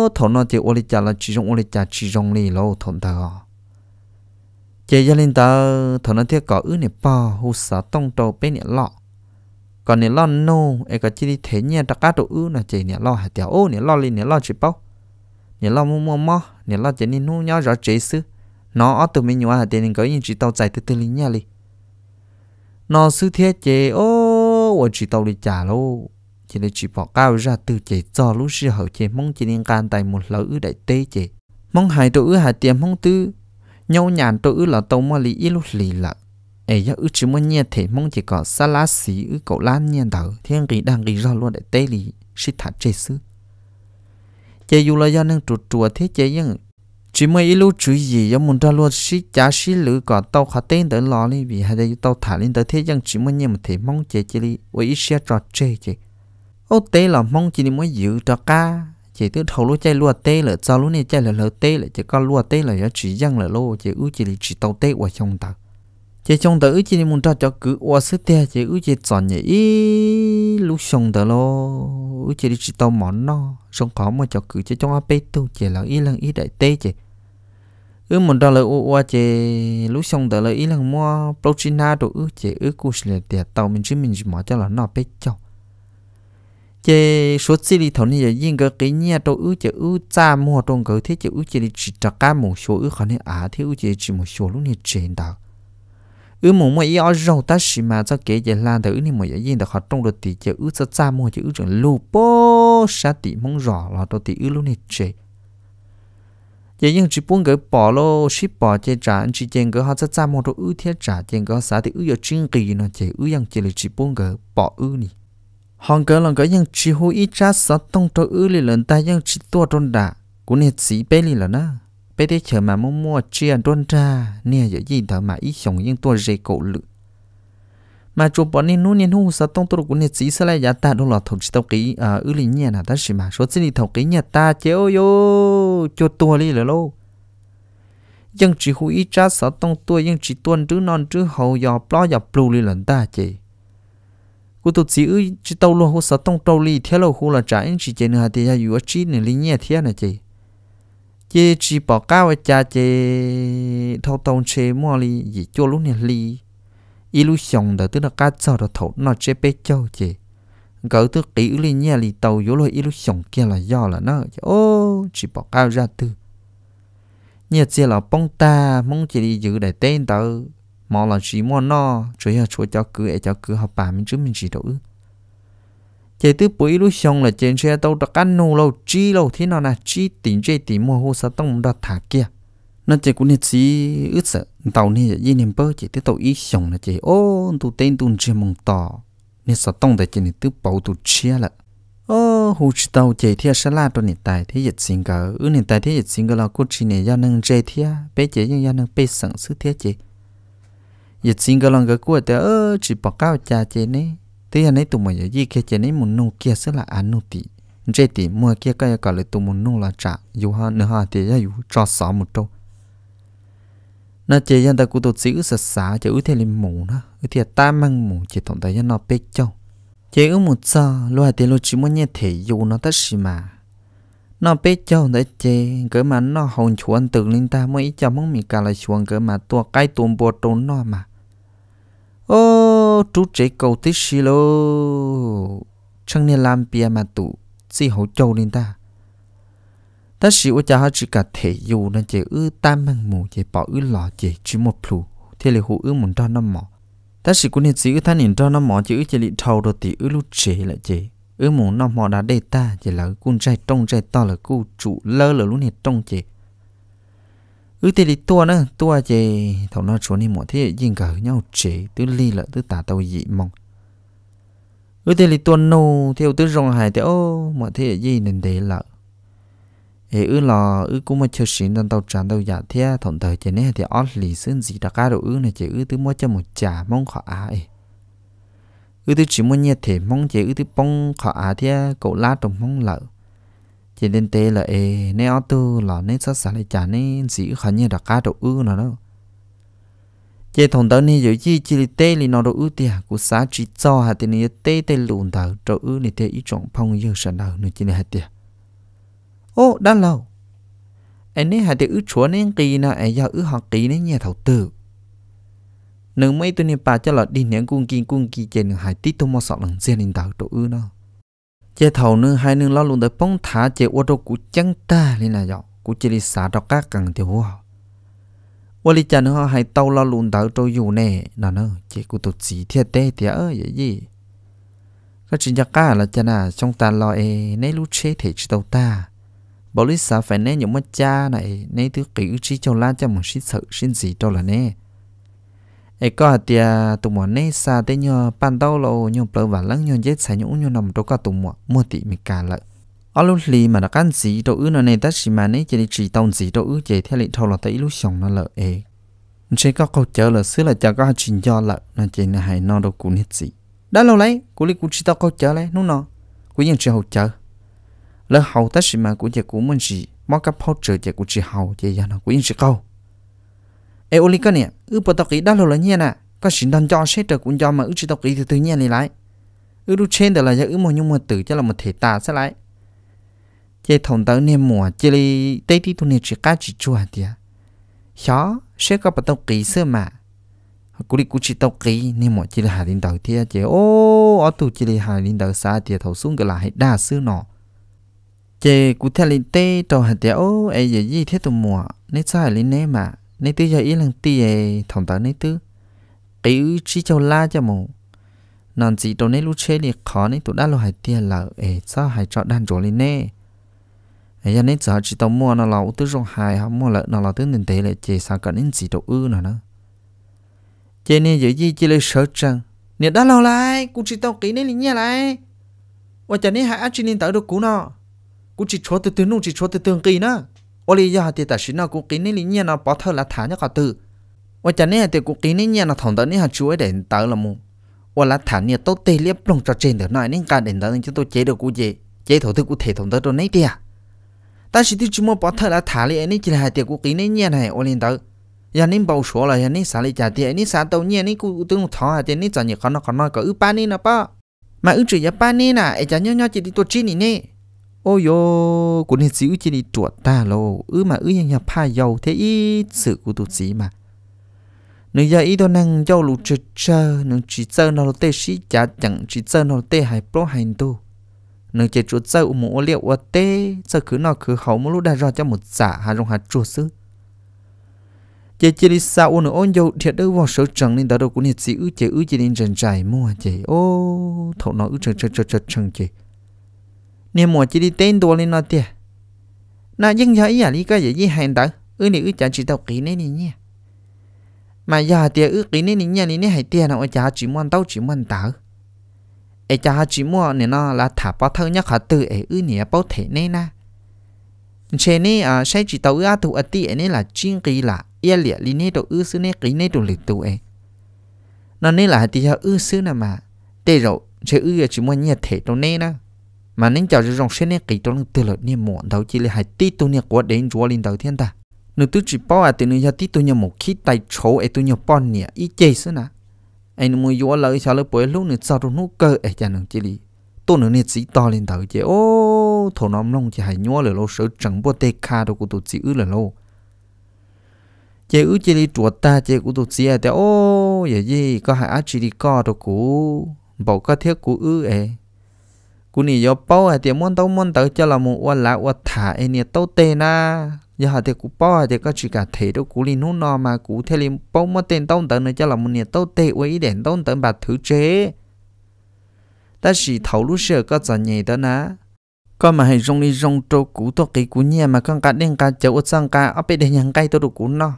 [SPEAKER 1] อถอนอเจ้วลิจาละจีจงอุลิจาจีจงลีโลถอนเถอะเจยาลินเดอถอนอเทก่ออือเนี่ยป่าหุ่นสาต้องโตเป็นเนี่ยหลอ còn nếu lo nô ấy có chỉ đi thế nhẹ đặc cá đồ ư là chỉ nè lo hạt tiểu ô nè lo lên nè lo chỉ bao nè lo mua mua mò, nè lo chỉ nè nô nhau rõ chế sư nó ở tụi mình nhau hạt tiền có những chỉ tàu chạy từ từ lên nhà li nó sư thiết chế ô ô chỉ tàu đi trả lô chỉ để chỉ bỏ cao ra từ chế cho lúc sư hậu chế mong chỉ nên can tài một lỡ ư đại tế chế mong hai tụi ư hạt tiền mong tư nhau nhàn tụi ư là tàu mà li ít lúc lì lợ ấy giờ ước chúng muốn nhẹ thế mong chỉ có sa la xí ước cậu lan nhẹ đầu thiên kỳ đang kỳ rõ luôn để tê lì sĩ thả chế sư chế dù là do nên chuột chuột thế chế nhưng chỉ mới ít lúc chú gì do muốn ra luôn sĩ giá sĩ lữ có tàu khá tên tới lo đi vì hai đây tàu thả lên tới thế nhưng chỉ muốn nhẹ một thế mong chế chế đi với ít xe trò chế chế ô tê là mong chỉ muốn giữ cho ca chỉ tức thầu lúc chạy lúa tê là sao lúc này chạy là lỡ tê là chỉ có lúa tê là chỉ dân là lô chỉ ưu chỉ chỉ tàu tê ở trong tàu chỉ trong tờ ước chỉ muốn ta cho cứ qua sức tia à chỉ ước chỉ chọn nhỉ ý lúc xong tờ lo ước chỉ đi chỉ tao món nó xong khó mà cho cứ chỉ trong áp tu chỉ là ý lần ý đại tê chỉ ước muốn ta lời qua chỉ lúc xong tờ lời ý lần mua protein đồ ước chỉ ước cũng sẽ tiền tao mình chứ mình chỉ mở cho là nó bê cho chỉ số chỉ đi thầu này yên cái cái nhà đồ ước chỉ ước cha mua trong cái thế chỉ ước chỉ đi chỉ trả cả một số ước khả năng à thế ước chỉ chỉ một số lúc này trên đạo ứ mù mua yêu rau ta xì mà cho kể về là từ ni mày yên được học trong được thì chữ, ứ cho cha mua chữ ứ trường lu bố sa tỷ mong rõ là tôi tỷ ứ luôn này chơi giờ nhưng chỉ buông cái bỏ lo ship bỏ chơi trả anh chỉ chơi cái họ cho cha mua đồ ứ thiết trả chơi cái sa thì ứ giờ chuyên kỳ nó chơi ứ yang chỉ là chỉ buông cái bỏ ứ nè hàng cái lần cái yang chỉ hú ít cha sa tông đồ ứ lên lần ta yang chỉ tua trôn đà cũng hết sĩ bé lên là na bé đi chờ mà mua mua chia đôn ra nè giờ gì thở mà ít sống nhưng tôi dễ cổ lự mà chụp bọn nên nuôi nên hú sao tông tôi cũng nên chỉ sẽ lại giả ta đâu là thầu chỉ tàu kỹ ở ư lý nhẹ nào ta chỉ mà số chỉ đi thầu kỹ nhà ta chéo yo cho tôi đi là lâu nhưng chỉ hú ít cha sao tông tôi nhưng chỉ tuân chứ non chứ hầu giờ plo giờ blue đi lần ta chị cô tôi chỉ ư chỉ tàu luôn hú sao tông tàu đi theo lâu hú là trả anh chỉ chơi nữa thì giờ vừa chỉ nên lý nhẹ thế này chị chế chỉ bỏ cao cha chế thâu tông chế mua li gì cho lúc này li illusion đó tức là cá cho đó thấu nó chế bé cho chế cỡ tức kỹ li nhẹ li tàu yếu vô lối illusion kia là do là nó ô chỉ bỏ cao ra từ nhẹ chế là bông ta mong chỉ đi giữ để tên tàu, mà là chỉ mua nó chủ yếu chủ cho cứ cho cứ học bà mình chứ mình chỉ đâu chế tư bụi lúc xong là trên xe tàu đặc ăn nô lâu chi lâu thế nào là chi tỉnh chơi tỉnh mua hồ sa tông đã thả kia nó chế cũng nhiệt sĩ ướt sợ tàu này gì niệm bơ chế tư tàu ý xong là chế ô tụ tên tụ chơi mong tỏ nên sa tông tại chế này tư bảo tụ chia là ô hồ chỉ tàu chế thia sa la tụ nhiệt tài thế nhiệt sinh cỡ ư ừ nhiệt tài thế nhiệt sinh cỡ là cô chỉ này giao năng chơi thia bé chế nhưng giao năng bé sẵn sứ thia chế nhiệt sinh cỡ là cái của tớ chỉ bọc cao chà chế này thế anh ấy tụm mày giờ gì kia chơi này muốn nuôi kia sẽ là anh nuôi tí chế tí mua kia cái gọi là tụm muốn nung là trả dù ha nữa ha thì giờ dù cho xả một chỗ, nó chơi dân ta cũng tổ chức sạch sá chơi ưu thế lên mù nó ưu thế ta mang mù chỉ tổng tài dân nó bê châu chơi ưu một giờ lúc hai tiền lúc chỉ muốn nhẹ thể dù nó tất gì mà nó bê châu đấy chế cái mà nó hồn chuồn từ lên ta mới cho mong mình cả là chuồn cái mà tua cái tuồng bột trốn nó mà ô lo chú chế cầu tí xí lo chẳng nên làm bia mà tụ chỉ hỗ châu nên ta ta sĩ ô cha chỉ cả thể dụ nên chế ư tam mang mù chế bỏ ư lò chế chỉ một phù, thế là hữu ư muốn cho nó mỏ ta sĩ cũng nên chỉ ư thanh nhìn cho nó mỏ chế ư chế lị thầu đồ tí ư lúc chế lại chế ư muốn nó mỏ đã đề ta chế là cun chạy trong chạy to là cu trụ lơ là lúc này trong chế ư tê đi tua nữa tua à chị, thầu nó xuống đi mỏ thế yên cả nhau chế tứ ly lợ tứ tả tàu dị mong ư tê đi tuần nô theo tứ rong hải theo mọi thế gì nên để lợ ê ư lò ư cũng mà chơi xin đơn tàu tràn tàu giả dạ thế thằng thời chế này thì ót lì xin gì đặc cá đồ ư này chế ư tứ mua cho một trà mong khó ai ư tứ chỉ muốn nhẹ thể mong chế ư tứ bông khó á thế cậu lá trong mong lợ chỉ nên tê là ê nè ở tu là nên sát sát lại trả nên sĩ khẩn như đặc cá đồ ư nào đó chỉ thằng đó như vậy chỉ chỉ tê li nó đồ ư tiệt à, cú xá chỉ cho hạt tiền như tê tê lùn đầu đồ ư nè tê ý chọn phong yêu sản đầu nè chỉ là hạt tiệt ô đã lâu anh ấy hạt tiệt ư chúa nên kỳ nè anh giao ư học kỳ nên nhà thầu tử nương mấy tụi nè bà cho là đi nè cung kỳ cung kỳ trên hải tít tụi mò sọ lần riêng nè đầu đồ ư nào chế thầu nữa hai nương lo luôn tới bóng thả chế ô tô của chẳng ta lên là dọ của chế đi xả đọc các cần tiểu hoa ô li chân họ hay tàu lo luôn tới tôi dù nè nó nó chế của tụt chỉ thiệt tê thì ơ vậy gì các chuyện giặc cả là chân à trong ta lo e nấy lú chế thể chỉ tàu ta bảo lý xã phải nấy những mất cha này nấy thứ kỹ trí cho la cho một sĩ sự sinh gì cho là nè ấy có thì tụm mỏ này xa thế nhờ ban đầu lâu nhung bờ và lăng nhung chết sai nhung nhung nằm đâu có tụm mỏ mua tị mình cả lợi ở lúc lì mà nó cắn gì đâu ứ nó này tất xì mà này chỉ chỉ tông gì đâu ứ chỉ theo lệnh thâu là tới lúc xong nó lợi ấy chỉ có câu chờ là xứ là chờ có chuyện do lợi nó chỉ là hay nó đâu cũng hết gì đã lâu lấy cú lý cú chỉ tao câu chờ lấy nó nó cú nhận chỉ hậu chờ lỡ hậu tất xì mà cú chỉ cú muốn gì móc cặp hậu chờ chỉ cú chỉ hậu chỉ giờ nó cú yên chỉ câu ấy ô lý cái này ư bộ tộc kỹ đã lâu là nhiên nè, có sự đòn cho xét trở cũng cho mà ư chỉ tộc kỹ thì tự nhiên này lại ư đu trên đó là do ư một nhung một tử cho là một thể tà sẽ lại chế thòng tới niệm mùa chế li tây tí tu niệm chỉ cá chỉ chua tiệt à. chó sẽ có bộ tộc kỹ xưa mà cú đi cú chỉ tộc kỹ niệm mùa chế là hạ linh đầu tiệt chế ô ở tu chế là hạ linh đầu xa thì à, thầu xuống cái là hết đa xưa nọ chế cú theo linh tê trò hạt tiệt ô ấy gì thế tu mùa nên sai linh nè mà nên tư giờ ý lần tì về thằng ta nên tư cái ư chỉ cho la cho mù nón chỉ đồ nên lúc chơi thì khó nên tụi đã lo hại tiền là ế sao hai trọ đan chỗ lên nè ấy giờ nên giờ chỉ tao mua nó là tư rong hại hả mua lợn nó là tư nên thế là chỉ sao cả nên chỉ đồ ư nữa nữa chơi nên giờ gì chỉ lấy sợ chăng nè đã lâu lại cũng chỉ tao kỹ nên là nhà lại và chả nên hai chỉ nên tới được cú nọ, cũng chỉ cho từ từ nung chỉ cho từ từ kỳ nữa oli ya thì ta xin nó cũng kín lý nhiên nó bỏ thơ là thả nhất cả từ và chả nên thì cũng kín lý nhiên nó thằng đó nên chú ấy để tớ là mù, và là thả nhiên tốt tê liếp lông cho trên được nói nên cả để tớ nên chúng tôi chế được cụ gì chế thổ thức cụ thể thằng đó rồi nấy đi à ta chỉ tiêu chúng bỏ thơ là thả lý nên chỉ là hai tiệc cụ kín lý nhiên này oli tớ giờ nên bầu số là giờ nên xả lý trả tiền nên xả tàu nhiên nên cụ tương thọ à tiền nên chọn nhiều con nó còn nói có ư ba nên mà ư chỉ giờ ba nên à ai chả nhau chỉ đi tổ chức này ôi yo cũng nên giữ đi chuột ta lô ư mà ư nhà pha dầu thế ít sự của tụt gì mà nếu giờ ít đó năng dầu lụ chờ chờ nếu chỉ chờ nó tê sĩ chả chẳng chỉ chờ nó tê hay pro hành tu nếu chỉ chuột chờ một ô liệu ô tê giờ cứ nó cứ hậu một lúc đã ra cho một giả dạ hà rong hà chuột xứ chỉ chỉ đi sao ôn ôn dầu thiệt đâu vào số chẳng nên đó đâu cũng nên giữ chế ư chỉ nên trần trải mua chế ô thọ nó ư chờ chờ chờ chờ chẳng chế nè mùa chỉ đi tên đồ lên nó tiệt na dân giờ ý à lý cái gì hành tớ ư nè ư chả chỉ tàu kỹ nè nè nhỉ mà giờ tiệt ư kỹ nè nè nhé nè hay tiệt nào chả chỉ muốn tàu chỉ muốn tàu ai chả chỉ muốn nè nó là thả bao thâu nhắc hạt từ ai ư nè à, bao thể nè na chế nè à sai chỉ tàu ư à thủ ở tiệt nè là chuyên kỹ là ia liệt lý nè đồ ư xứ nè kỹ nè đồ lịch tụ ấy nó nè là tiệt ư xứ nè mà tê rồi chế ư à, chỉ muốn nhẹ thể đồ nè na mà nên chào cho rong xe này kỳ trong từ lợi niệm muộn đầu chỉ là hai tí tu niệm của đến chúa linh đầu thiên ta nữ tu chỉ bảo à từ nữ gia tí tu niệm một khi tay chỗ ấy tu niệm bao niệm ý chế xí nà anh muốn chúa lợi sao lợi bồi lúc nữ sao trong nút cơ ấy chả nữ chỉ li tu nữ niệm sĩ to lên đầu chỉ ô thổ nom long chỉ hai nhua lời lô sợ chẳng bao tê kha đâu của tu chỉ ư lời lô chế ư chỉ li chùa ta chế của tu chỉ à thì ô vậy gì có hai á chỉ li co đâu của bảo có thiết của ư ấy cú nì yo bao à thì muốn tao muốn tao cho là một quan là quan thả anh nè tao tê na giờ hà thì cú bao thì có chỉ cả thể đâu cú linh nó nọ mà cú thế liền bao mất tiền tao tao nữa cho là một nè tao tê quấy đèn tao tao bạc thứ chế ta chỉ thấu lúc sửa có giờ nhảy đó na có mà hay rong đi rong trâu cú to cái cú nhẹ mà con cá đen cá chéo ớt sang cá ở bên đây nhang cây tôi được cú nó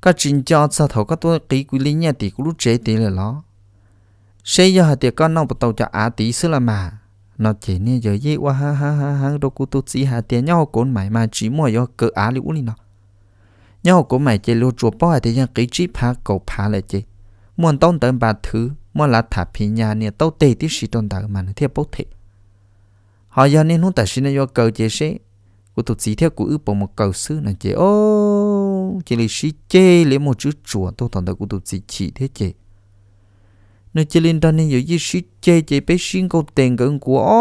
[SPEAKER 1] có chính cho sao thấu có tôi cái cú linh nhẹ thì cú lúc chế thì là nó xây giờ hà thì con nó bắt đầu cho á tí xưa là mà nó chỉ nên giờ ye wa ha ha ha ha đâu cũng tu sĩ hà tiền nhau cũng mãi mà chỉ mua yo cơ á liu li nó nhau cũng mãi chỉ lo chuột bao thì ยัง cái chỉ phá cầu phá lại chỉ muốn tông tận ba thứ muốn là thả phi nhà nè tao tê thì sĩ tông tại mà nó thiệp bốc thể họ giờ nên hôn tài sĩ nó yo cờ chỉ sẽ của tu sĩ theo cụ ư bổ một cầu sư là chỉ ô chỉ là sĩ chê lấy một chữ chuột tôi tồn tại của tu sĩ chỉ thế chỉ nó chơi lên đó nên giờ chỉ xí chê chơi bé xin câu tiền gần của ó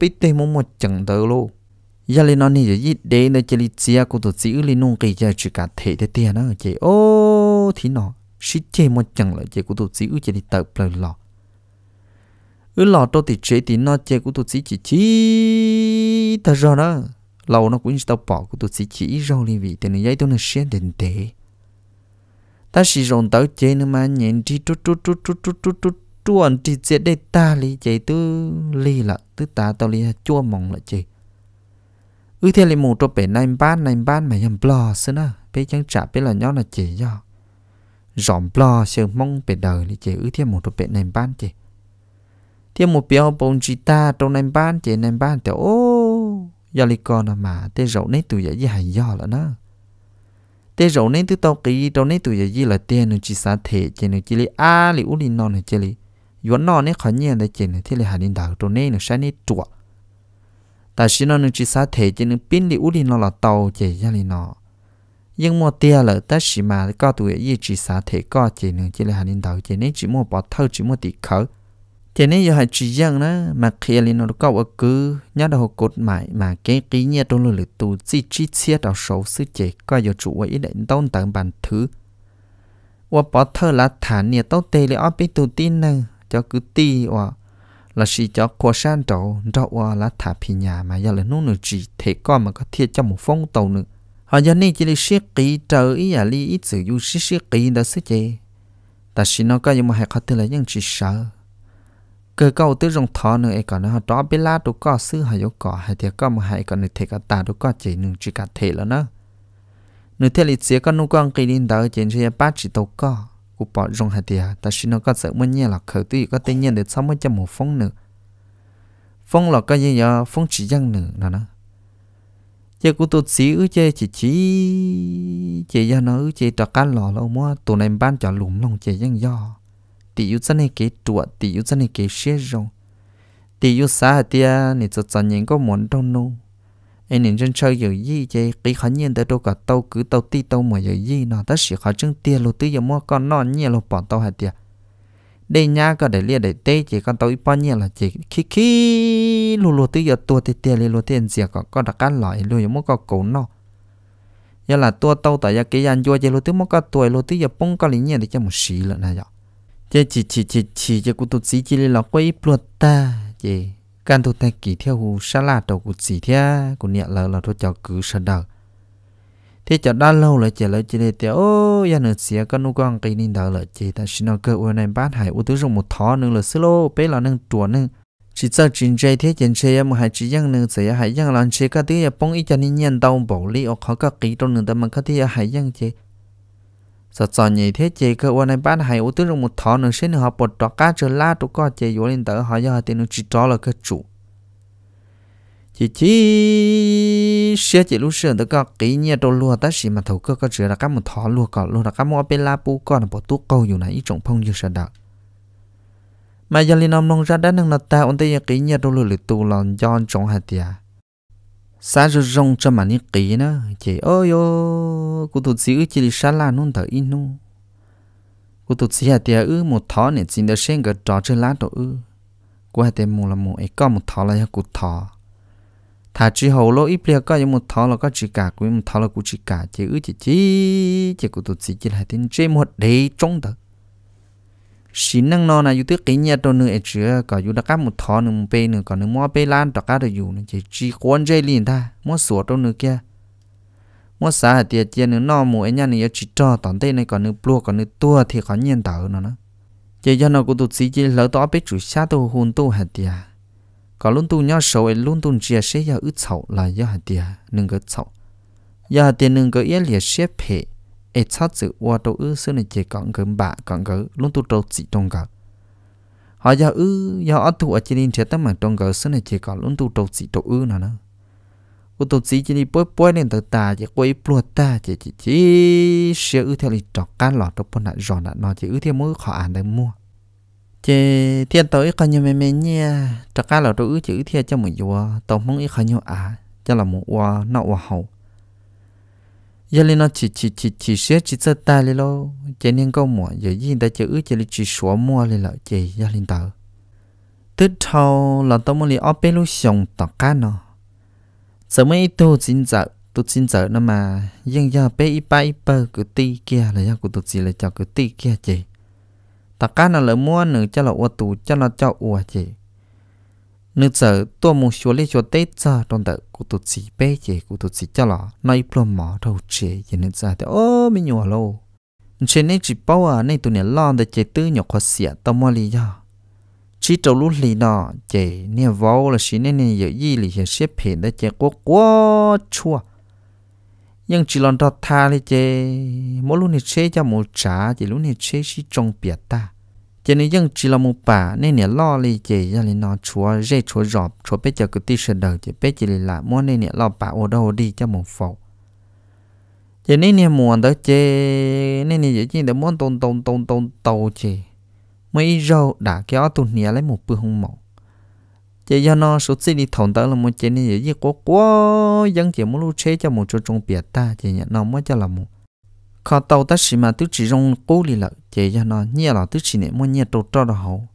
[SPEAKER 1] bé tiền muốn một chẳng tờ luôn. giờ lên nó nên giờ chỉ để nó chơi lên chia của tổ chỉ lên nông kỳ chơi chỉ cả thể thế tiền nó chơi ô thì nó xí chơi một chẳng lại chơi của tổ sĩ chỉ đi tập lời lọ ứ lọ tôi thì chơi thì nó chơi của tổ sĩ chỉ chi, thật rồi đó lâu nó cũng tao bỏ của tổ sĩ chỉ rồi liền vị tiền này giấy tôi nó xé đến thế ta chỉ rồng tao chế nữa mà nhìn đi tu tu tu tu tu tu tu tu anh đi chế đây ta li chế tu li là tu ta tao li chua mong là chế ư thế li một chỗ bé nay ban nay ban mà nhầm blo xưa nữa bé chẳng trả bé là nhau là chế do rộng blo sự mong bé đời li chế ư thế một chỗ bé nay ban chế thế một béo bông chỉ ta trong nay ban chế nay ban thì ô giờ li con à mà thế rộng này tụi à, dễ gì hay do là nó thế rồi nên tụi tao cái rồi nên tụi gì là tiền nó chỉ sáng thế chỉ nó chỉ là à li u li non nó chỉ là yuan non nên khó nhẹ để chỉ thế là hành đạo rồi nên nó sẽ nên chuột ta chỉ nó nó chỉ sáng thế chỉ nó pin li u li non là tàu chỉ ra li non, nhưng mà tiền là ta chỉ mà có tụi gì chỉ sáng thế có chỉ nó chỉ là hành đạo chỉ nên chỉ mua bỏ thâu chỉ mua tiền khởi thế nên giờ hãy chỉ rằng đó mà khi lên nó có ở cứ nhớ đâu đầu cột mãi mà cái cái nhà tôi lừa tu chỉ chỉ chia đầu số sự chế coi giờ chủ ấy định tôn tận bản thứ và bỏ thơ là thả nhà tao tê là ở bên tù tin nè cho cứ ti và là chỉ cho qua san trậu trậu và là thả phi nhà mà giờ là nó nữa chỉ thế coi mà có thiệt cho một phong tàu nữa họ giờ này chỉ là siết kỹ trời ý à li ít sử dụng siết siết kỹ đó sự chế ta xin nó có những mà hãy có thể là những chỉ sợ cơ cầu tư rong thọ nữa ấy còn nó đó biết lá đủ có sư hay yếu có hay thì có mà hay còn nữa thì cả ta đủ có chỉ nương chỉ cả thể là nó nửa thế lịch sử có nô quan kỳ đến đó chỉ chỉ ba chỉ đầu có cụ bỏ rong hay thì ta xin nó có sợ muốn nhẹ là khởi tư có tên nhẹ để sao mới cho một phong nữa phong là cái gì đó phong chỉ dân nữa là nó chơi cụ tôi xí ư chơi chỉ chỉ chơi do nó ư chơi trò cá lò lâu mua tụi này ban trò lùm lòng chơi dân do tỷ yêu chân này kế tuổi tỷ yêu chân này kế xe rồi tỷ yêu xa tia nị cho chân những có muốn đâu nô anh nên chân chơi giờ gì chứ cái khó nhiên tới đâu cả tàu cứ tàu ti tàu mà giờ gì nó tất chỉ khó chân tiền lô tư giờ mua con non nhẹ lô bỏ tàu hạt tia đây nhá có để lia để tê chỉ con tàu ít bao nhiêu là chỉ khi khi lô lô tư giờ tua tia tia lô tiền gì có con đã cắt lõi lô giờ mua con cổ nó giờ là tua tàu tại giờ cái anh vua chỉ lô tư mua con tuổi lô tư giờ bông con lý nhiên thì cho một xí lợn này giờ chế chỉ chỉ chỉ chỉ chế cụ tụt sĩ chỉ là quay pluột ta chế căn tụt ta kỳ theo hồ sa la đầu cụ sĩ thea cụ nhẹ là là thôi cho cứ sa đờ. thế cho đã lâu là chế là chế này tiêu ô ya nữa xía con nu con cái nên đó là chế ta xin nó cơ ô này bát hải ô tứ dùng một thó nữa là xí lô bé là nương chuột nâng chỉ cho chính chế thế chính chế em hai chỉ yang nâng chế hai yang lần chế cái thứ ya bông ít cho nên nhận đau bổ lý ở khó các kỹ trong nâng ta mà cái thứ ya hai yang chế sợ sợ nhỉ thế chị cơ quan này bán hay ô tướng trong một thọ nữa xin họ bột trọ cá trở la tụ có chị vô lên tới họ do họ tiền chỉ cho là cơ chủ chị chỉ xe chị lúc xưa tới có kỹ nhà đồ lúa ta xì mà thấu cơ có chứa là các một thọ lúa có lúa là các mua bên la bu con là bỏ tu câu dù này ít trồng phong như sợ đạo mà giờ liền ông nông ra đã năng là ta ổn tới kỹ nhà đồ lúa lịch tu lòng giòn trọng hạt tiền sa rơ rong cho mà ni kỳ nó chị ơi yo cô tụt xíu chỉ là sa la nôn thở in nu cô tụt xíu hạt tia ư một thó này chỉ đỡ sen cái trò chơi lá đồ ư cô hạt tia mù là mù ấy có một thó là hạt cụt thó thà chỉ hầu lô ít bia có những một thó là có chỉ cả quý một thó là cú chỉ cả chị ư chị chị chị cô tụt xíu chỉ là tin chơi một đấy trong thật xin năng nó là yêu tiếc cái nhà tôi nữa e chứ có yêu đặc một thọ nữa một bên nữa còn nữa mua bên lan đặc cá được yêu chỉ chỉ quan dây liền ta mua sủa tôi nữa kia mua hạt tiền tiền nữa nó mua e nhà này chỉ cho toàn tên này còn nữa plua còn nữa tua thì có nhân tạo nó nó chỉ cho nó cũng tụt xí chỉ lỡ đó biết chủ xa tôi hôn tôi hạt tiền có luôn tu nhau sầu ấy luôn tu e chia sẻ ra ướt sầu là do hạt tiền đừng cái sầu giờ tiền đừng cái yên liệt xếp hệ e chát sự qua tổ u xưa này chỉ còn gớm bạ còn gớ luôn tu trâu chỉ trong gớ họ giờ u giờ ở thủ ở trên đinh chết tấm mạng trong gớ xưa này chỉ còn luôn tu trâu chỉ tổ u nào nữa u tổ chỉ trên đi bôi bôi lên tờ ta chỉ quay pluột ta chỉ chỉ chỉ xưa ư theo lịch trọc can lọt trong bọn nạn giòn nạn nó chỉ ư theo mỗi họ ăn đang mua chỉ thiên tới còn nhiều mẹ mẹ nha trọc can lọt trong ư chỉ ư theo cho mình vua tổng mong ít còn nhiều à cho là một vua nọ vua hậu giờ lên nó chỉ chỉ chỉ chỉ sẽ chỉ sợ ta lên lo chỉ nên câu mua giờ gì ta chỉ ước chỉ là chỉ số mua lên là chỉ giờ lên tờ tức thâu là tao muốn đi ở bên lúc xong tao cả nó giờ mấy tôi chính giờ tôi chính giờ nó mà nhưng giờ bé ít ba ít bơ cứ ti kia là giờ của tôi chỉ là cho cứ ti kia chị tao cá nó là mua nữa cho là ô tù cho nó cho ô chị nữ giờ tôi muốn xóa lấy cho tết ra trong đợt cụ tôi chỉ bé chị cụ tôi chỉ cho lọ nay plom mỏ đầu chị thì nữ giờ thì ô mình à, nhỏ lâu trên này chỉ bao à này tôi này lo để chị tư nhỏ khó xỉa tao mua lý do chỉ trâu lú lì đó chị nè vô là xí nè nè giờ gì lì hiện xếp hiện để chị quá quá chua nhưng chỉ lần đó tha lấy chị mỗi lúc này chế cho mù trả chỉ lúc này chế chỉ trông biệt ta cho nên dân chỉ là một bà nên nè lo li chỉ cho nên nó chúa dễ chúa rọp chúa bé cho cái tí sờ đầu chỉ bé chỉ là muốn nên nè lo bà ô đâu đi cho một phổ cho nên nè muốn đó chê nên nè chỉ để muốn tôn tôn tôn tôn tàu chê mấy rau đã kéo tụi nè lấy một bữa hung mộ chỉ do nó số tiền đi thòng tới là muốn chế nên chỉ có quá dân chỉ muốn lu chế cho một chỗ trong biệt ta chỉ nhận nó mới cho là một khó tàu ta xì mà tứ chỉ rong cố lì lợ chế cho nó nhẹ là tứ chỉ nè mua nhẹ đồ cho nó hậu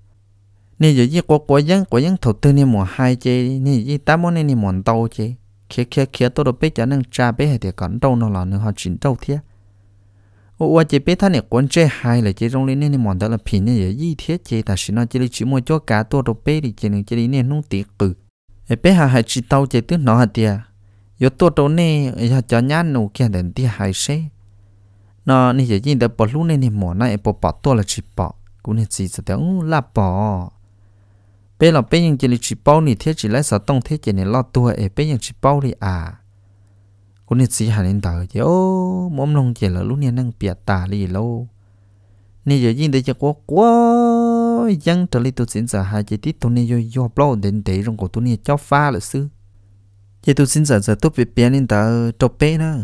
[SPEAKER 1] nè giờ gì có quá dân quá dân thầu tư nè mua hai chế nè gì ta mua nè nè mua tàu chế kia kia kia tôi đâu biết cho nên cha bé thì còn đâu nó là nữa họ chỉnh đâu thế ô ô chế biết thằng này quan chế hai là chế rong lên nè nè mua đó là pin nè giờ gì thế chế ta xí nó chỉ chỉ mua cho cá tôi đâu biết thì chế nè chế nè nung tiệt cử bé hà hai chỉ tàu chế tứ nó hạt tiệt giờ tôi đâu nè giờ cho nhát nụ kia đến tiệt hai xe nó nè giờ nhìn thấy bỏ lũ này nè mỏ này bỏ bỏ to là chỉ bỏ cũng nè chỉ sợ tiếng là bỏ bây giờ bây giờ chỉ là chỉ bao này thế chỉ lấy sợ tông thế chỉ nè lo tua ấy bây giờ chỉ bao này à cũng nè chỉ hà lên tờ chứ ô mồm lông chỉ là lũ nè đang bịa tà đi lâu nè giờ nhìn thấy chỉ có quá dân trở lại tụi xin giờ hai chỉ tít tụi nè yo yo bao đến để trong cổ tụi nè cho pha là sư chỉ tụi xin giờ giờ tụi bị biến lên tờ chụp bé nữa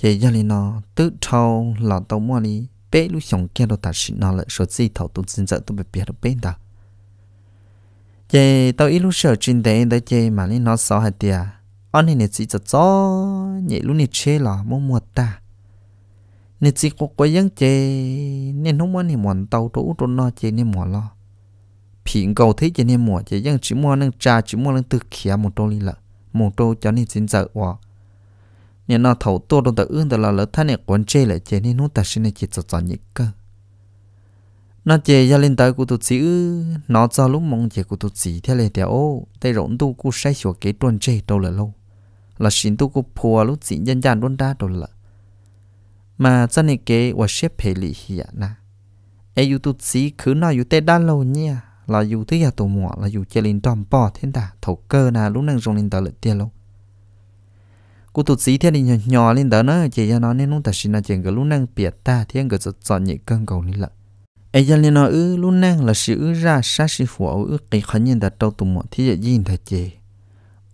[SPEAKER 1] chỉ cho nên nó tự thâu là tàu mua đi bé lúc xong kia đâu ta xin nó lại số gì thầu tụng xin sợ tụng bị biết được bên ta chỉ tao ít lúc sợ trên đấy đấy chỉ mà nên nó sợ hạt tiệt anh này nè chỉ cho cho nhẹ lúc này chê là mua mua ta nè chỉ có quay giống chê nên không muốn thì muốn tàu trụ trụ nó chê nên mua lo phiền cầu thế chê nên mua, chê giống chỉ mua năng trà chỉ mua năng tự kia một tô đi lợ một tô cho nên xin sợ quá nhà nó thầu to đông ta ương ta là lỡ thán này quan chế lại chế nên nó ta xin này chỉ cho cho nhịp cơ nó chơi gia lên tới của tụt sĩ nó cho lúc mong chế của tu sĩ theo này theo, ô tay rộng tu của sai sửa kế tuần chế đâu là lâu là xin tu của phùa à lúc sĩ dân gian đôn đa đâu là mà cho nên kế và xếp hệ lý hiện na, ai yêu tụt sĩ cứ nói yêu tay đa lâu nha à, là dù thứ nhà tổ mỏ là dù chơi linh đom bò thiên ta thầu cơ na lúc năng rong linh tới lại tiền lâu cô tụt xí thiên thì nhỏ lên đó nó chỉ cho nó nên lúc ta xin là chuyện cái lúc năng biệt ta thiên cái sự chọn nhị cân cầu lên lại ai cho nên nó ư ừ, lúc năng là sự ư ra sát sự phụ ư kỳ khẩn nhân đặt đầu tụm thì giờ gì thật chị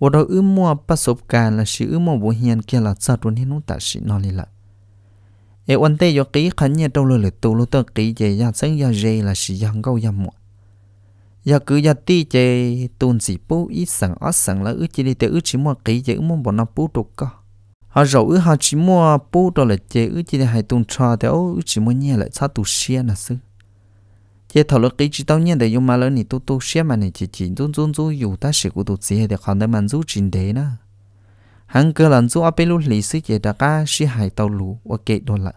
[SPEAKER 1] ở đó ư mua bắt sốt cả là sự ư mua bố hiền kia là sao tuần nên lúc ta xin nó lên lại ai quan tây cho ký khẩn nhân đầu lời lời tu lúc ta ký chị ra sân ra là sự giang câu giang mua giờ cứ giờ ti chè tuần gì bố ý sẵn ở sẵn là ước chỉ đi tới ước chỉ mua kỹ chứ mua bọn nó bố được cả, họ rồi ước họ chỉ mua bố đồ là chè ước chỉ là hai tuần cho thì ước chỉ mua nhẹ lại sao tu xia là sư chè thảo luận kỹ chỉ tao nhẹ để dùng mà lớn thì tu tu xia mà này chỉ chỉ run run run dù ta sẽ của tu xia thì còn đây mà rú trình thế nữa hàng cơ lần rú ở bên lúc lý sư chè đã cả xia hai tàu lũ ok đồ lại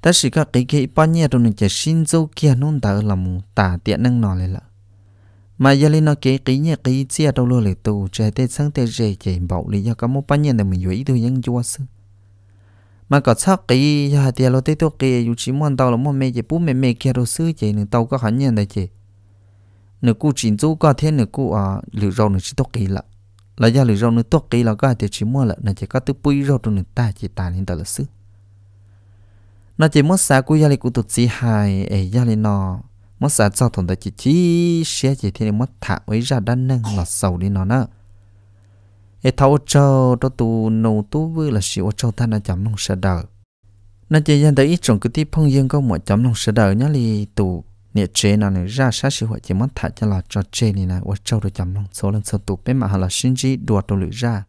[SPEAKER 1] ta chỉ có kỹ kỹ bao nhiêu đồ này chỉ xin dâu kia nôn ta ở làm mù tả tiện năng nọ lại là mà giờ lên nó kể kỹ nhà kỹ chia đâu luôn là tù trẻ tết sáng tết rể chạy bảo lý do có một bao nhiêu là mình dễ thôi nhân chúa sư mà có chắc kỹ giờ tiền lo tết tôi kể dù chỉ muốn tàu là muốn mẹ chỉ bố mẹ mẹ kia đồ sư chạy nên tàu có hẳn nhận đấy chị nửa cú chỉnh chú có thêm nửa cú à lửa rau nửa chỉ tốt kỹ lắm là do lửa rau nửa tốt kỹ là có thì chỉ mua là nửa chỉ có tới bùi rau trong nửa ta chỉ ta nên tàu là sư nó chỉ muốn xa cú gia lịch cụ tụt gì hài ấy gia lịch nó mất giá giao thông tới chỉ chỉ xe chỉ thì mất thả ấy ra đan năng là sầu đi nó nữa ê thâu cho đó tu nô tu vư là sự cho ta nó chấm lòng sợ đời nên chỉ dân tới ít trồng cái tiếp phong dương có một chấm lòng sợ đời nhá li tu nè chế nó này ra sát xỉu hội chỉ mất thả cho là cho chế này nè ở châu được chấm lòng số lần sơ tu bé mà là sinh chi đùa tu lựa ra